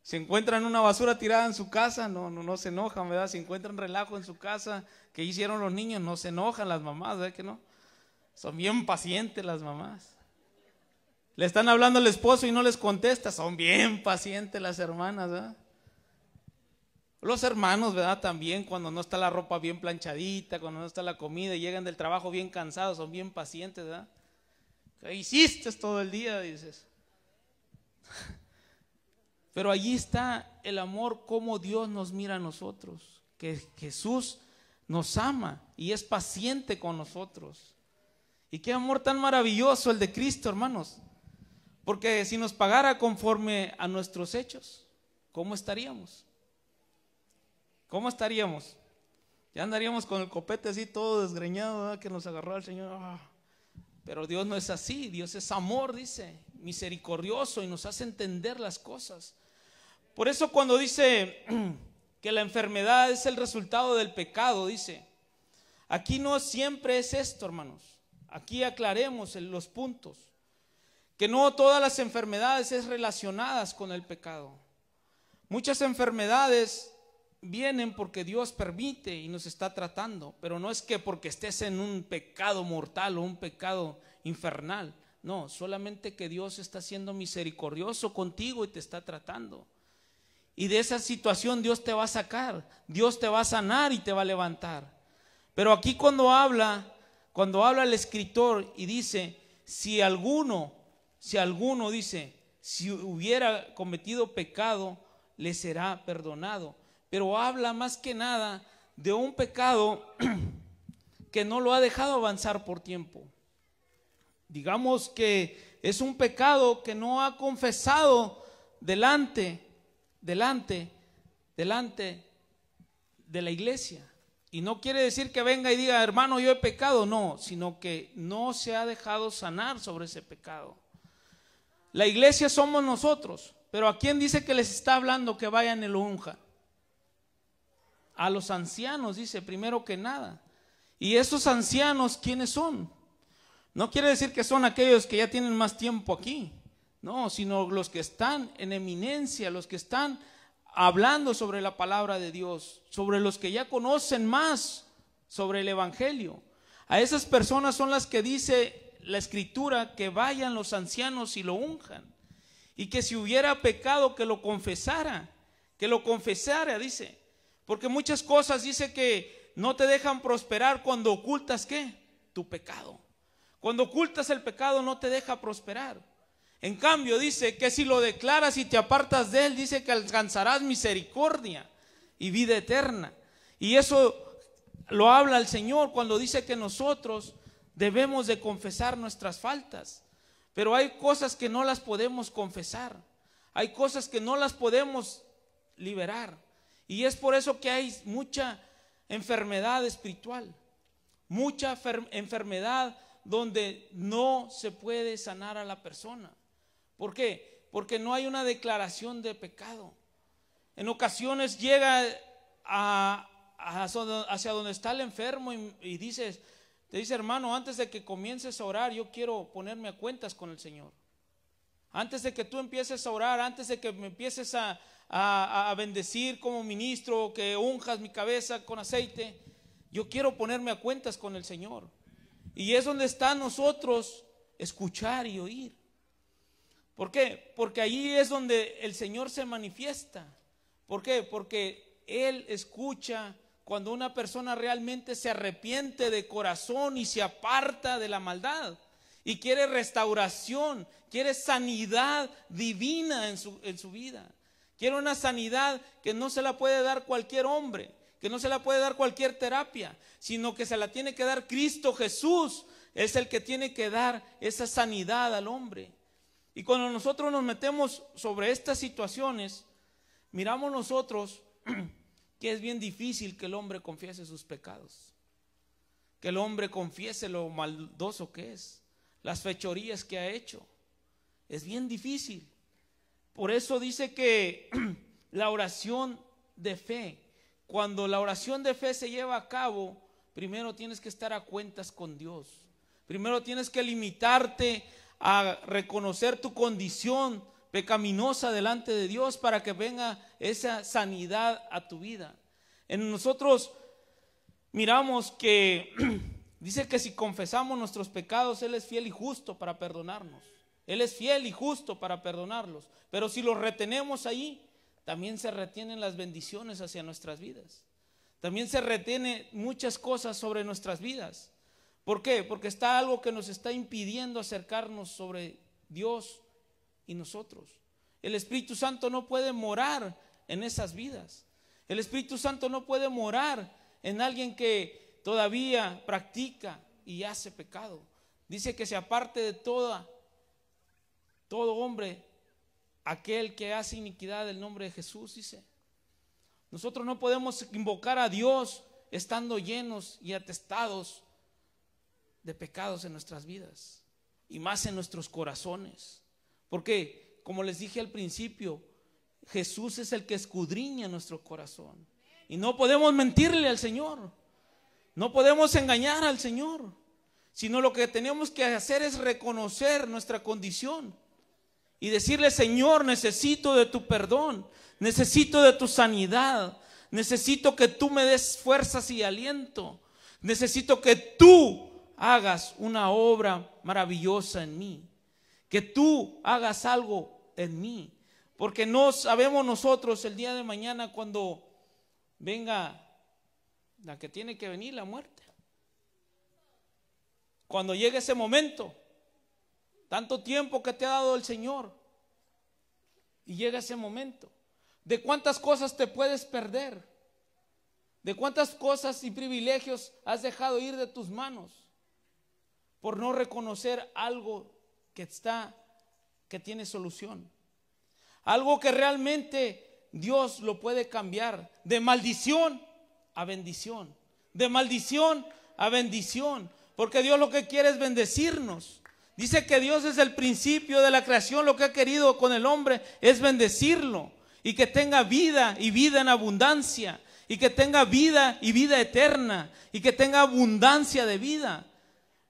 [SPEAKER 1] Si encuentran una basura tirada en su casa, no, no, no se enojan, ¿verdad? Si encuentran relajo en su casa, que hicieron los niños? No se enojan las mamás, ¿verdad que no? Son bien pacientes las mamás. Le están hablando al esposo y no les contesta, son bien pacientes las hermanas, ¿verdad? Los hermanos, ¿verdad? También cuando no está la ropa bien planchadita, cuando no está la comida, y llegan del trabajo bien cansados, son bien pacientes, ¿verdad? hiciste todo el día? Dices. Pero allí está el amor, como Dios nos mira a nosotros, que Jesús nos ama y es paciente con nosotros. Y qué amor tan maravilloso el de Cristo, hermanos. Porque si nos pagara conforme a nuestros hechos, ¿cómo estaríamos? ¿Cómo estaríamos? Ya andaríamos con el copete así todo desgreñado, que nos agarró el Señor. Ah. Pero Dios no es así, Dios es amor, dice, misericordioso y nos hace entender las cosas. Por eso cuando dice que la enfermedad es el resultado del pecado, dice, aquí no siempre es esto, hermanos. Aquí aclaremos los puntos. Que no todas las enfermedades es relacionadas con el pecado. Muchas enfermedades vienen porque Dios permite y nos está tratando, pero no es que porque estés en un pecado mortal o un pecado infernal, no, solamente que Dios está siendo misericordioso contigo y te está tratando. Y de esa situación Dios te va a sacar, Dios te va a sanar y te va a levantar. Pero aquí cuando habla, cuando habla el escritor y dice, si alguno, si alguno dice, si hubiera cometido pecado, le será perdonado pero habla más que nada de un pecado que no lo ha dejado avanzar por tiempo. Digamos que es un pecado que no ha confesado delante, delante, delante de la iglesia. Y no quiere decir que venga y diga, hermano, yo he pecado, no, sino que no se ha dejado sanar sobre ese pecado. La iglesia somos nosotros, pero ¿a quién dice que les está hablando que vayan en lo a los ancianos, dice, primero que nada. ¿Y esos ancianos quiénes son? No quiere decir que son aquellos que ya tienen más tiempo aquí, no, sino los que están en eminencia, los que están hablando sobre la palabra de Dios, sobre los que ya conocen más sobre el Evangelio. A esas personas son las que dice la escritura que vayan los ancianos y lo unjan. Y que si hubiera pecado, que lo confesara, que lo confesara, dice. Porque muchas cosas dice que no te dejan prosperar cuando ocultas qué? Tu pecado. Cuando ocultas el pecado no te deja prosperar. En cambio dice que si lo declaras y te apartas de él, dice que alcanzarás misericordia y vida eterna. Y eso lo habla el Señor cuando dice que nosotros debemos de confesar nuestras faltas. Pero hay cosas que no las podemos confesar. Hay cosas que no las podemos liberar. Y es por eso que hay mucha enfermedad espiritual, mucha enfermedad donde no se puede sanar a la persona. ¿Por qué? Porque no hay una declaración de pecado. En ocasiones llega a, hacia donde está el enfermo y, y dices, te dice hermano, antes de que comiences a orar, yo quiero ponerme a cuentas con el Señor. Antes de que tú empieces a orar, antes de que me empieces a, bendecir como ministro, que unjas mi cabeza con aceite, yo quiero ponerme a cuentas con el Señor. Y es donde está nosotros escuchar y oír. ¿Por qué? Porque allí es donde el Señor se manifiesta. ¿Por qué? Porque Él escucha cuando una persona realmente se arrepiente de corazón y se aparta de la maldad y quiere restauración, quiere sanidad divina en su, en su vida. Quiere una sanidad que no se la puede dar cualquier hombre, que no se la puede dar cualquier terapia, sino que se la tiene que dar Cristo Jesús. Es el que tiene que dar esa sanidad al hombre. Y cuando nosotros nos metemos sobre estas situaciones, miramos nosotros que es bien difícil que el hombre confiese sus pecados, que el hombre confiese lo maldoso que es, las fechorías que ha hecho. Es bien difícil. Por eso dice que la oración de fe, cuando la oración de fe se lleva a cabo, primero tienes que estar a cuentas con Dios. Primero tienes que limitarte a reconocer tu condición pecaminosa delante de Dios para que venga esa sanidad a tu vida. En nosotros miramos que Dice que si confesamos nuestros pecados, Él es fiel y justo para perdonarnos. Él es fiel y justo para perdonarlos. Pero si los retenemos ahí, también se retienen las bendiciones hacia nuestras vidas. También se retiene muchas cosas sobre nuestras vidas. ¿Por qué? Porque está algo que nos está impidiendo acercarnos sobre Dios y nosotros. El Espíritu Santo no puede morar en esas vidas. El Espíritu Santo no puede morar en alguien que todavía practica y hace pecado. Dice que se aparte de toda, todo hombre, aquel que hace iniquidad del nombre de Jesús, dice. Nosotros no podemos invocar a Dios estando llenos y atestados de pecados en nuestras vidas y más en nuestros corazones. Porque, como les dije al principio, Jesús es el que escudriña nuestro corazón. Y no podemos mentirle al Señor. No podemos engañar al Señor, sino lo que tenemos que hacer es reconocer nuestra condición y decirle, Señor, necesito de tu perdón, necesito de tu sanidad, necesito que tú me des fuerzas y aliento, necesito que tú hagas una obra maravillosa en mí, que tú hagas algo en mí, porque no sabemos nosotros el día de mañana cuando venga la que tiene que venir, la muerte. Cuando llegue ese momento, tanto tiempo que te ha dado el Señor, y llega ese momento, ¿de cuántas cosas te puedes perder? ¿De cuántas cosas y privilegios has dejado ir de tus manos por no reconocer algo que está, que tiene solución? Algo que realmente Dios lo puede cambiar de maldición a bendición, de maldición a bendición, porque Dios lo que quiere es bendecirnos. Dice que Dios es el principio de la creación, lo que ha querido con el hombre es bendecirlo y que tenga vida y vida en abundancia y que tenga vida y vida eterna y que tenga abundancia de vida.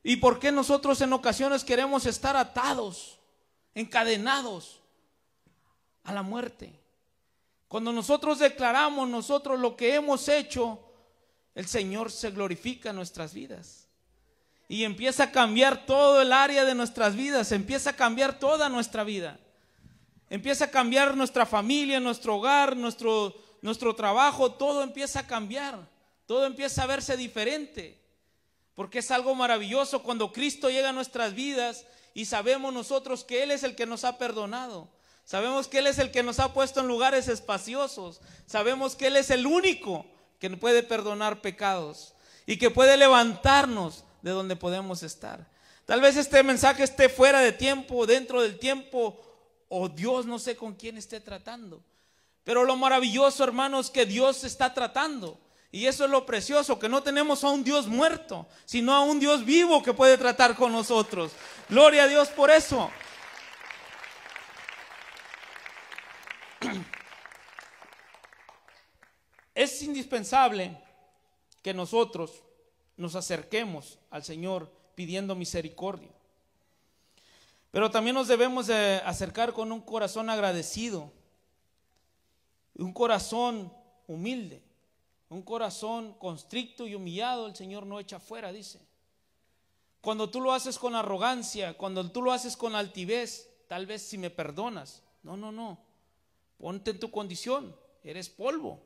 [SPEAKER 1] ¿Y por qué nosotros en ocasiones queremos estar atados, encadenados a la muerte? Cuando nosotros declaramos nosotros lo que hemos hecho, el Señor se glorifica en nuestras vidas. Y empieza a cambiar todo el área de nuestras vidas, empieza a cambiar toda nuestra vida. Empieza a cambiar nuestra familia, nuestro hogar, nuestro, nuestro trabajo, todo empieza a cambiar, todo empieza a verse diferente. Porque es algo maravilloso cuando Cristo llega a nuestras vidas y sabemos nosotros que Él es el que nos ha perdonado Sabemos que Él es el que nos ha puesto en lugares espaciosos. Sabemos que Él es el único que puede perdonar pecados y que puede levantarnos de donde podemos estar. Tal vez este mensaje esté fuera de tiempo, dentro del tiempo, o Dios no sé con quién esté tratando. Pero lo maravilloso, hermanos, que Dios está tratando. Y eso es lo precioso, que no tenemos a un Dios muerto, sino a un Dios vivo que puede tratar con nosotros. Gloria a Dios por eso. Es indispensable que nosotros nos acerquemos al Señor pidiendo misericordia. Pero también nos debemos acercar con un corazón agradecido, un corazón humilde, un corazón constricto y humillado, el Señor no echa fuera, dice. Cuando tú lo haces con arrogancia, cuando tú lo haces con altivez, tal vez si me perdonas. No, no, no. Ponte en tu condición, eres polvo.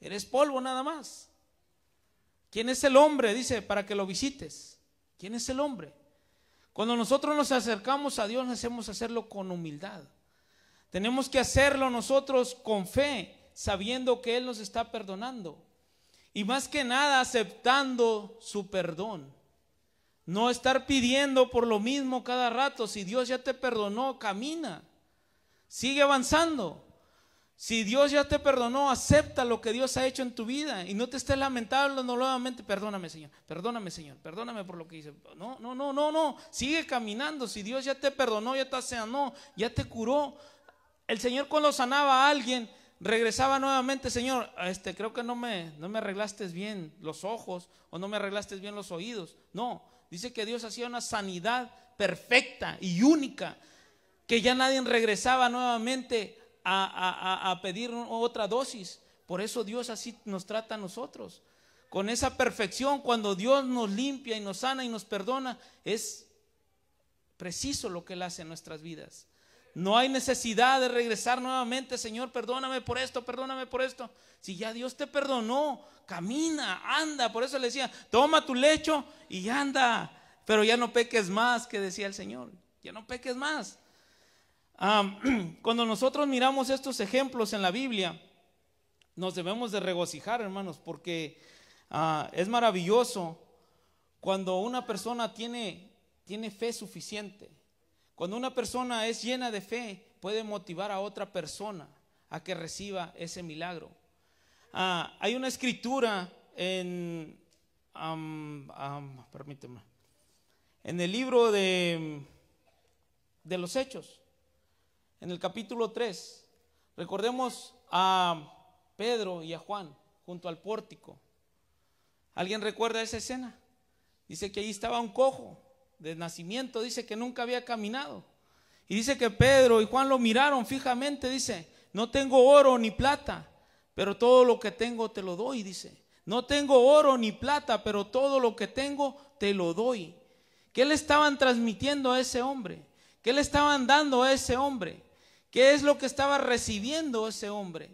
[SPEAKER 1] Eres polvo nada más. ¿Quién es el hombre? Dice, para que lo visites. ¿Quién es el hombre? Cuando nosotros nos acercamos a Dios, hacemos hacerlo con humildad. Tenemos que hacerlo nosotros con fe, sabiendo que Él nos está perdonando. Y más que nada, aceptando su perdón. No estar pidiendo por lo mismo cada rato. Si Dios ya te perdonó, camina. Sigue avanzando. Si Dios ya te perdonó, acepta lo que Dios ha hecho en tu vida y no te estés lamentando nuevamente. Perdóname, Señor, perdóname, Señor, perdóname por lo que hice. No, no, no, no, no. Sigue caminando. Si Dios ya te perdonó, ya te sanó, ya te curó. El Señor cuando sanaba a alguien, regresaba nuevamente, Señor, este, creo que no me, no me arreglaste bien los ojos o no me arreglaste bien los oídos. No, dice que Dios hacía una sanidad perfecta y única, que ya nadie regresaba nuevamente a, pedir otra dosis. Por eso Dios así nos trata a nosotros. Con esa perfección, cuando Dios nos limpia y nos sana y nos perdona, es preciso lo que Él hace en nuestras vidas. No hay necesidad de regresar nuevamente, Señor, perdóname por esto, perdóname por esto. Si ya Dios te perdonó, camina, anda. Por eso le decía, toma tu lecho y anda. Pero ya no peques más, que decía el Señor. Ya no peques más. cuando nosotros miramos estos ejemplos en la Biblia, nos debemos de regocijar, hermanos, porque ah, es maravilloso cuando una persona tiene, tiene fe suficiente. Cuando una persona es llena de fe, puede motivar a otra persona a que reciba ese milagro. Ah, hay una escritura en, en el libro de, de los Hechos en el capítulo 3. Recordemos a Pedro y a Juan junto al pórtico. ¿Alguien recuerda esa escena? Dice que ahí estaba un cojo de nacimiento, dice que nunca había caminado. Y dice que Pedro y Juan lo miraron fijamente, dice, no tengo oro ni plata, pero todo lo que tengo te lo doy, dice. No tengo oro ni plata, pero todo lo que tengo te lo doy. ¿Qué le estaban transmitiendo a ese hombre? ¿Qué le estaban dando a ese hombre? ¿Qué es lo que estaba recibiendo ese hombre?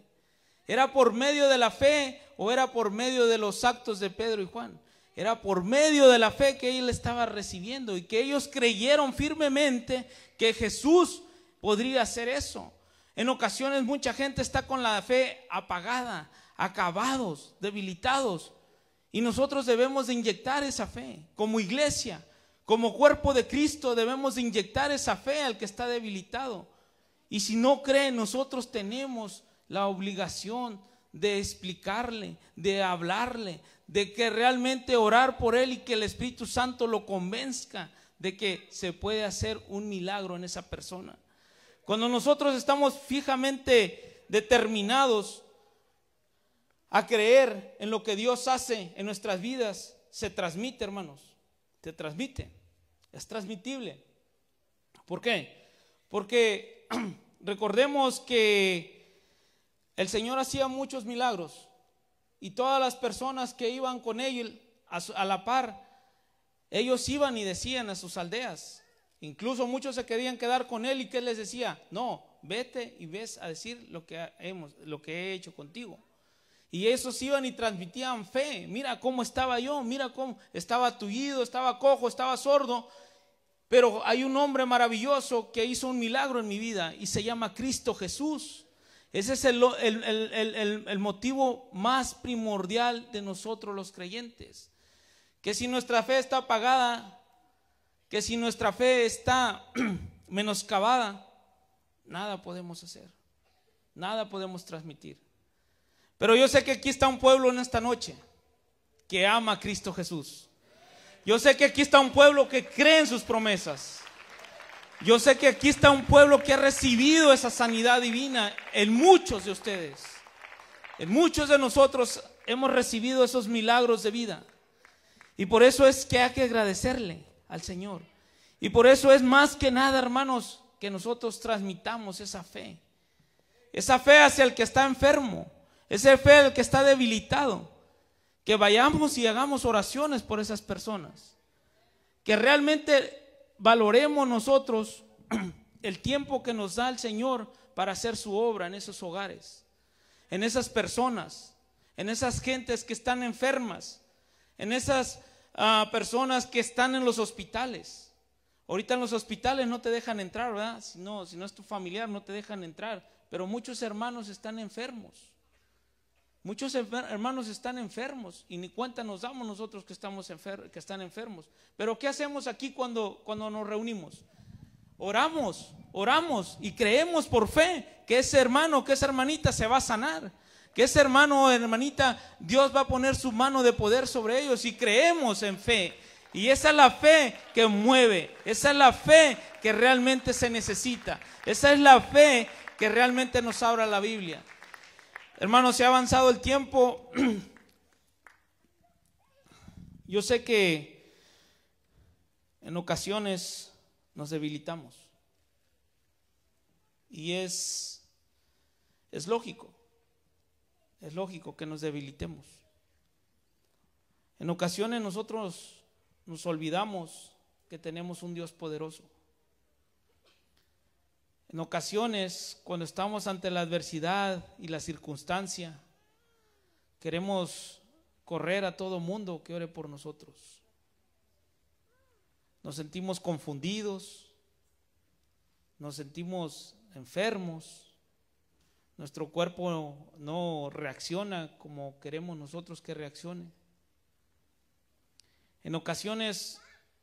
[SPEAKER 1] ¿Era por medio de la fe o era por medio de los actos de Pedro y Juan? Era por medio de la fe que él estaba recibiendo y que ellos creyeron firmemente que Jesús podría hacer eso. En ocasiones mucha gente está con la fe apagada, acabados, debilitados. Y nosotros debemos de inyectar esa fe. Como iglesia, como cuerpo de Cristo, debemos de inyectar esa fe al que está debilitado. Y si no cree, nosotros tenemos la obligación de explicarle, de hablarle, de que realmente orar por él y que el Espíritu Santo lo convenzca de que se puede hacer un milagro en esa persona. Cuando nosotros estamos fijamente determinados a creer en lo que Dios hace en nuestras vidas, se transmite, hermanos, se transmite, es transmitible. ¿Por qué? Porque Recordemos que el Señor hacía muchos milagros y todas las personas que iban con él a la par, ellos iban y decían a sus aldeas, Incluso muchos se querían quedar con él y que les decía, no, vete y ves a decir lo que, hemos, lo que he hecho contigo. Y esos iban y transmitían fe. Mira cómo estaba yo, mira cómo estaba tullido, estaba cojo, estaba sordo. Pero hay un hombre maravilloso que hizo un milagro en mi vida y se llama Cristo Jesús. Ese es el, motivo más primordial de nosotros los creyentes. Que si nuestra fe está apagada, que si nuestra fe está menoscabada, nada podemos hacer, nada podemos transmitir. Pero yo sé que aquí está un pueblo en esta noche que ama a Cristo Jesús yo sé que aquí está un pueblo que cree en sus promesas. Yo sé que aquí está un pueblo que ha recibido esa sanidad divina en muchos de ustedes. En muchos de nosotros hemos recibido esos milagros de vida. Y por eso es que hay que agradecerle al Señor. Y por eso es más que nada, hermanos, que nosotros transmitamos esa fe. Esa fe hacia el que está enfermo. Esa fe el que está debilitado. Que vayamos y hagamos oraciones por esas personas. Que realmente valoremos nosotros el tiempo que nos da el Señor para hacer su obra en esos hogares, en esas personas, en esas gentes que están enfermas, en esas ah, personas que están en los hospitales. Ahorita en los hospitales no te dejan entrar, ¿verdad? si no es tu familiar, no te dejan entrar. Pero muchos hermanos están enfermos. Muchos hermanos están enfermos y ni cuenta nos damos nosotros que, estamos enfer que están enfermos. Pero ¿qué hacemos aquí cuando, cuando nos reunimos? Oramos, oramos y creemos por fe que ese hermano, que esa hermanita se va a sanar que ese hermano o hermanita, Dios va a poner su mano de poder sobre ellos y creemos en fe. Y esa es la fe que mueve, esa es la fe que realmente se necesita, esa es la fe que realmente nos abra la Biblia. Hermanos, se ha avanzado el tiempo. Yo sé que en ocasiones nos debilitamos. Y es, es lógico, es lógico que nos debilitemos. En ocasiones nosotros nos olvidamos que tenemos un Dios poderoso. En ocasiones, cuando estamos ante la adversidad y la circunstancia, queremos correr a todo mundo que ore por nosotros. Nos sentimos confundidos, nos sentimos enfermos, nuestro cuerpo no reacciona como queremos nosotros que reaccione. En ocasiones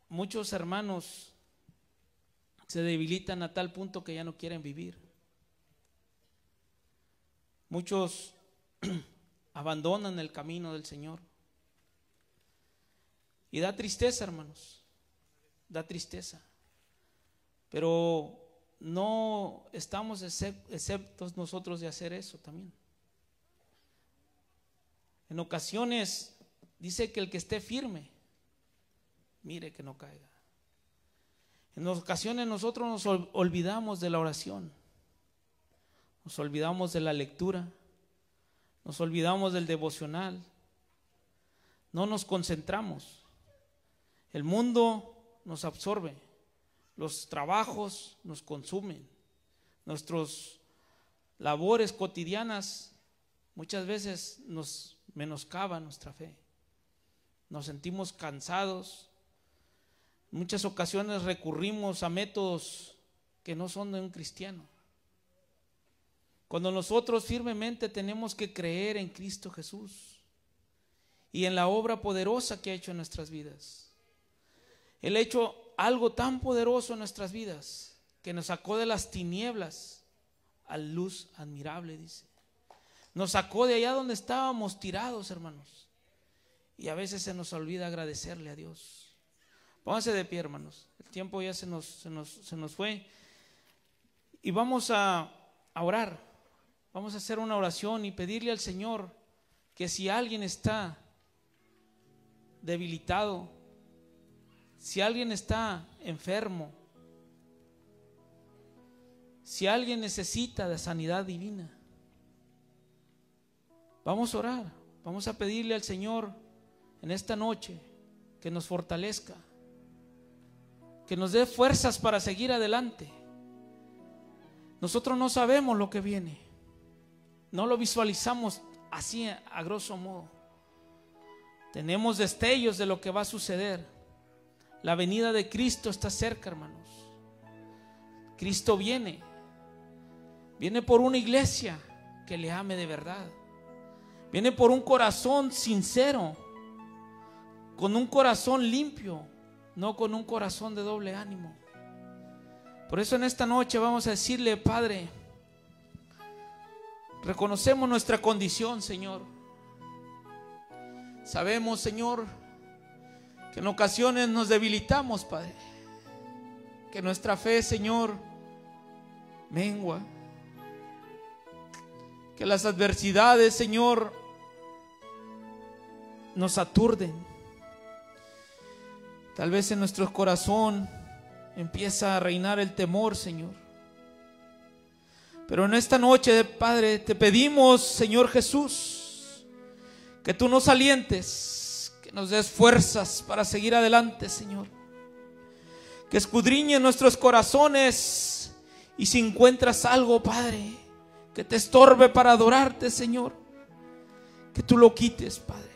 [SPEAKER 1] muchos hermanos se debilitan a tal punto que ya no quieren vivir. Muchos abandonan el camino del Señor. Y da tristeza, hermanos, da tristeza. Pero no estamos exceptos nosotros de hacer eso también. En ocasiones dice que el que esté firme, mire que no caiga. En ocasiones nosotros nos olvidamos de la oración, nos olvidamos de la lectura, nos olvidamos del devocional, no nos concentramos. El mundo nos absorbe, los trabajos nos consumen, nuestras labores cotidianas muchas veces nos menoscaba nuestra fe, nos sentimos cansados, muchas ocasiones recurrimos a métodos que no son de un cristiano. Cuando nosotros firmemente tenemos que creer en Cristo Jesús y en la obra poderosa que ha hecho en nuestras vidas. Él ha hecho algo tan poderoso en nuestras vidas que nos sacó de las tinieblas a luz admirable, dice. Nos sacó de allá donde estábamos tirados, hermanos. Y a veces se nos olvida agradecerle a Dios. Pónganse de pie, hermanos. El tiempo ya se nos, se nos, fue. Y vamos a, a orar. Vamos a hacer una oración y pedirle al Señor que si alguien está debilitado, si alguien está enfermo, si alguien necesita de sanidad divina, vamos a orar, vamos a pedirle al Señor en esta noche que nos fortalezca que nos dé fuerzas para seguir adelante. Nosotros no sabemos lo que viene, no lo visualizamos así a grosso modo. Tenemos destellos de lo que va a suceder. La venida de Cristo está cerca, hermanos. Cristo viene. Viene por una iglesia que le ame de verdad. Viene por un corazón sincero, con un corazón limpio, no con un corazón de doble ánimo. Por eso en esta noche vamos a decirle, Padre, reconocemos nuestra condición, Señor. Sabemos, Señor, que en ocasiones nos debilitamos, Padre. Que nuestra fe, Señor, mengua. Que las adversidades, Señor, nos aturden. Tal vez en nuestro corazón empieza a reinar el temor, Señor. Pero en esta noche, Padre, te pedimos, Señor Jesús, que tú nos alientes, que nos des fuerzas para seguir adelante, Señor. Que escudriñe nuestros corazones y si encuentras algo, Padre, que te estorbe para adorarte, Señor, que tú lo quites, Padre.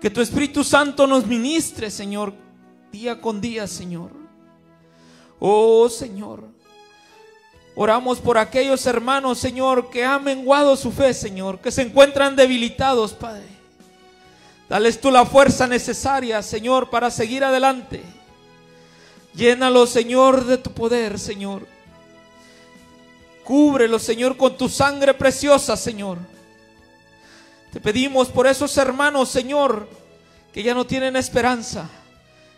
[SPEAKER 1] Que tu Espíritu Santo nos ministre, Señor, día con día, Señor. Oh, Señor. Oramos por aquellos hermanos, Señor, que han menguado su fe, Señor, que se encuentran debilitados, Padre. Dales tú la fuerza necesaria, Señor, para seguir adelante. Llénalo, Señor, de tu poder, Señor. Cúbrelo, Señor, con tu sangre preciosa, Señor. Te pedimos por esos hermanos, Señor, que ya no tienen esperanza,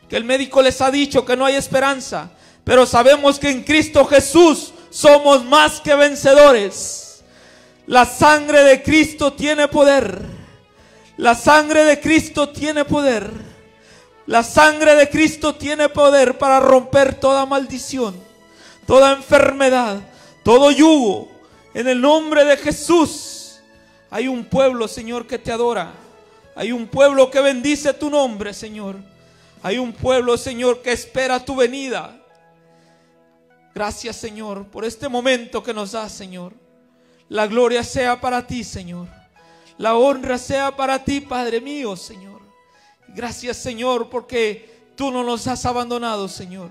[SPEAKER 1] que el médico les ha dicho que no hay esperanza, pero sabemos que en Cristo Jesús somos más que vencedores. La sangre de Cristo tiene poder. La sangre de Cristo tiene poder. La sangre de Cristo tiene poder para romper toda maldición, toda enfermedad, todo yugo. En el nombre de Jesús. Hay un pueblo, Señor, que te adora. Hay un pueblo que bendice tu nombre, Señor. Hay un pueblo, Señor, que espera tu venida. Gracias, Señor, por este momento que nos das, Señor. La gloria sea para ti, Señor. La honra sea para ti, Padre mío, Señor. Gracias, Señor, porque tú no nos has abandonado, Señor.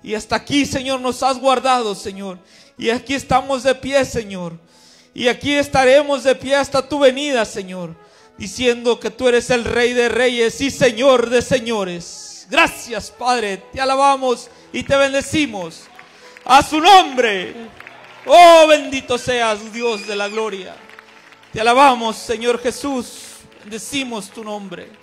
[SPEAKER 1] Y hasta aquí, Señor, nos has guardado, Señor. Y aquí estamos de pie, Señor. Y aquí estaremos de pie hasta tu venida, Señor, diciendo que tú eres el Rey de Reyes y Señor de Señores. Gracias, Padre, te alabamos y te bendecimos. A su nombre. Oh, bendito seas, Dios de la gloria. Te alabamos, Señor Jesús. Bendecimos tu nombre.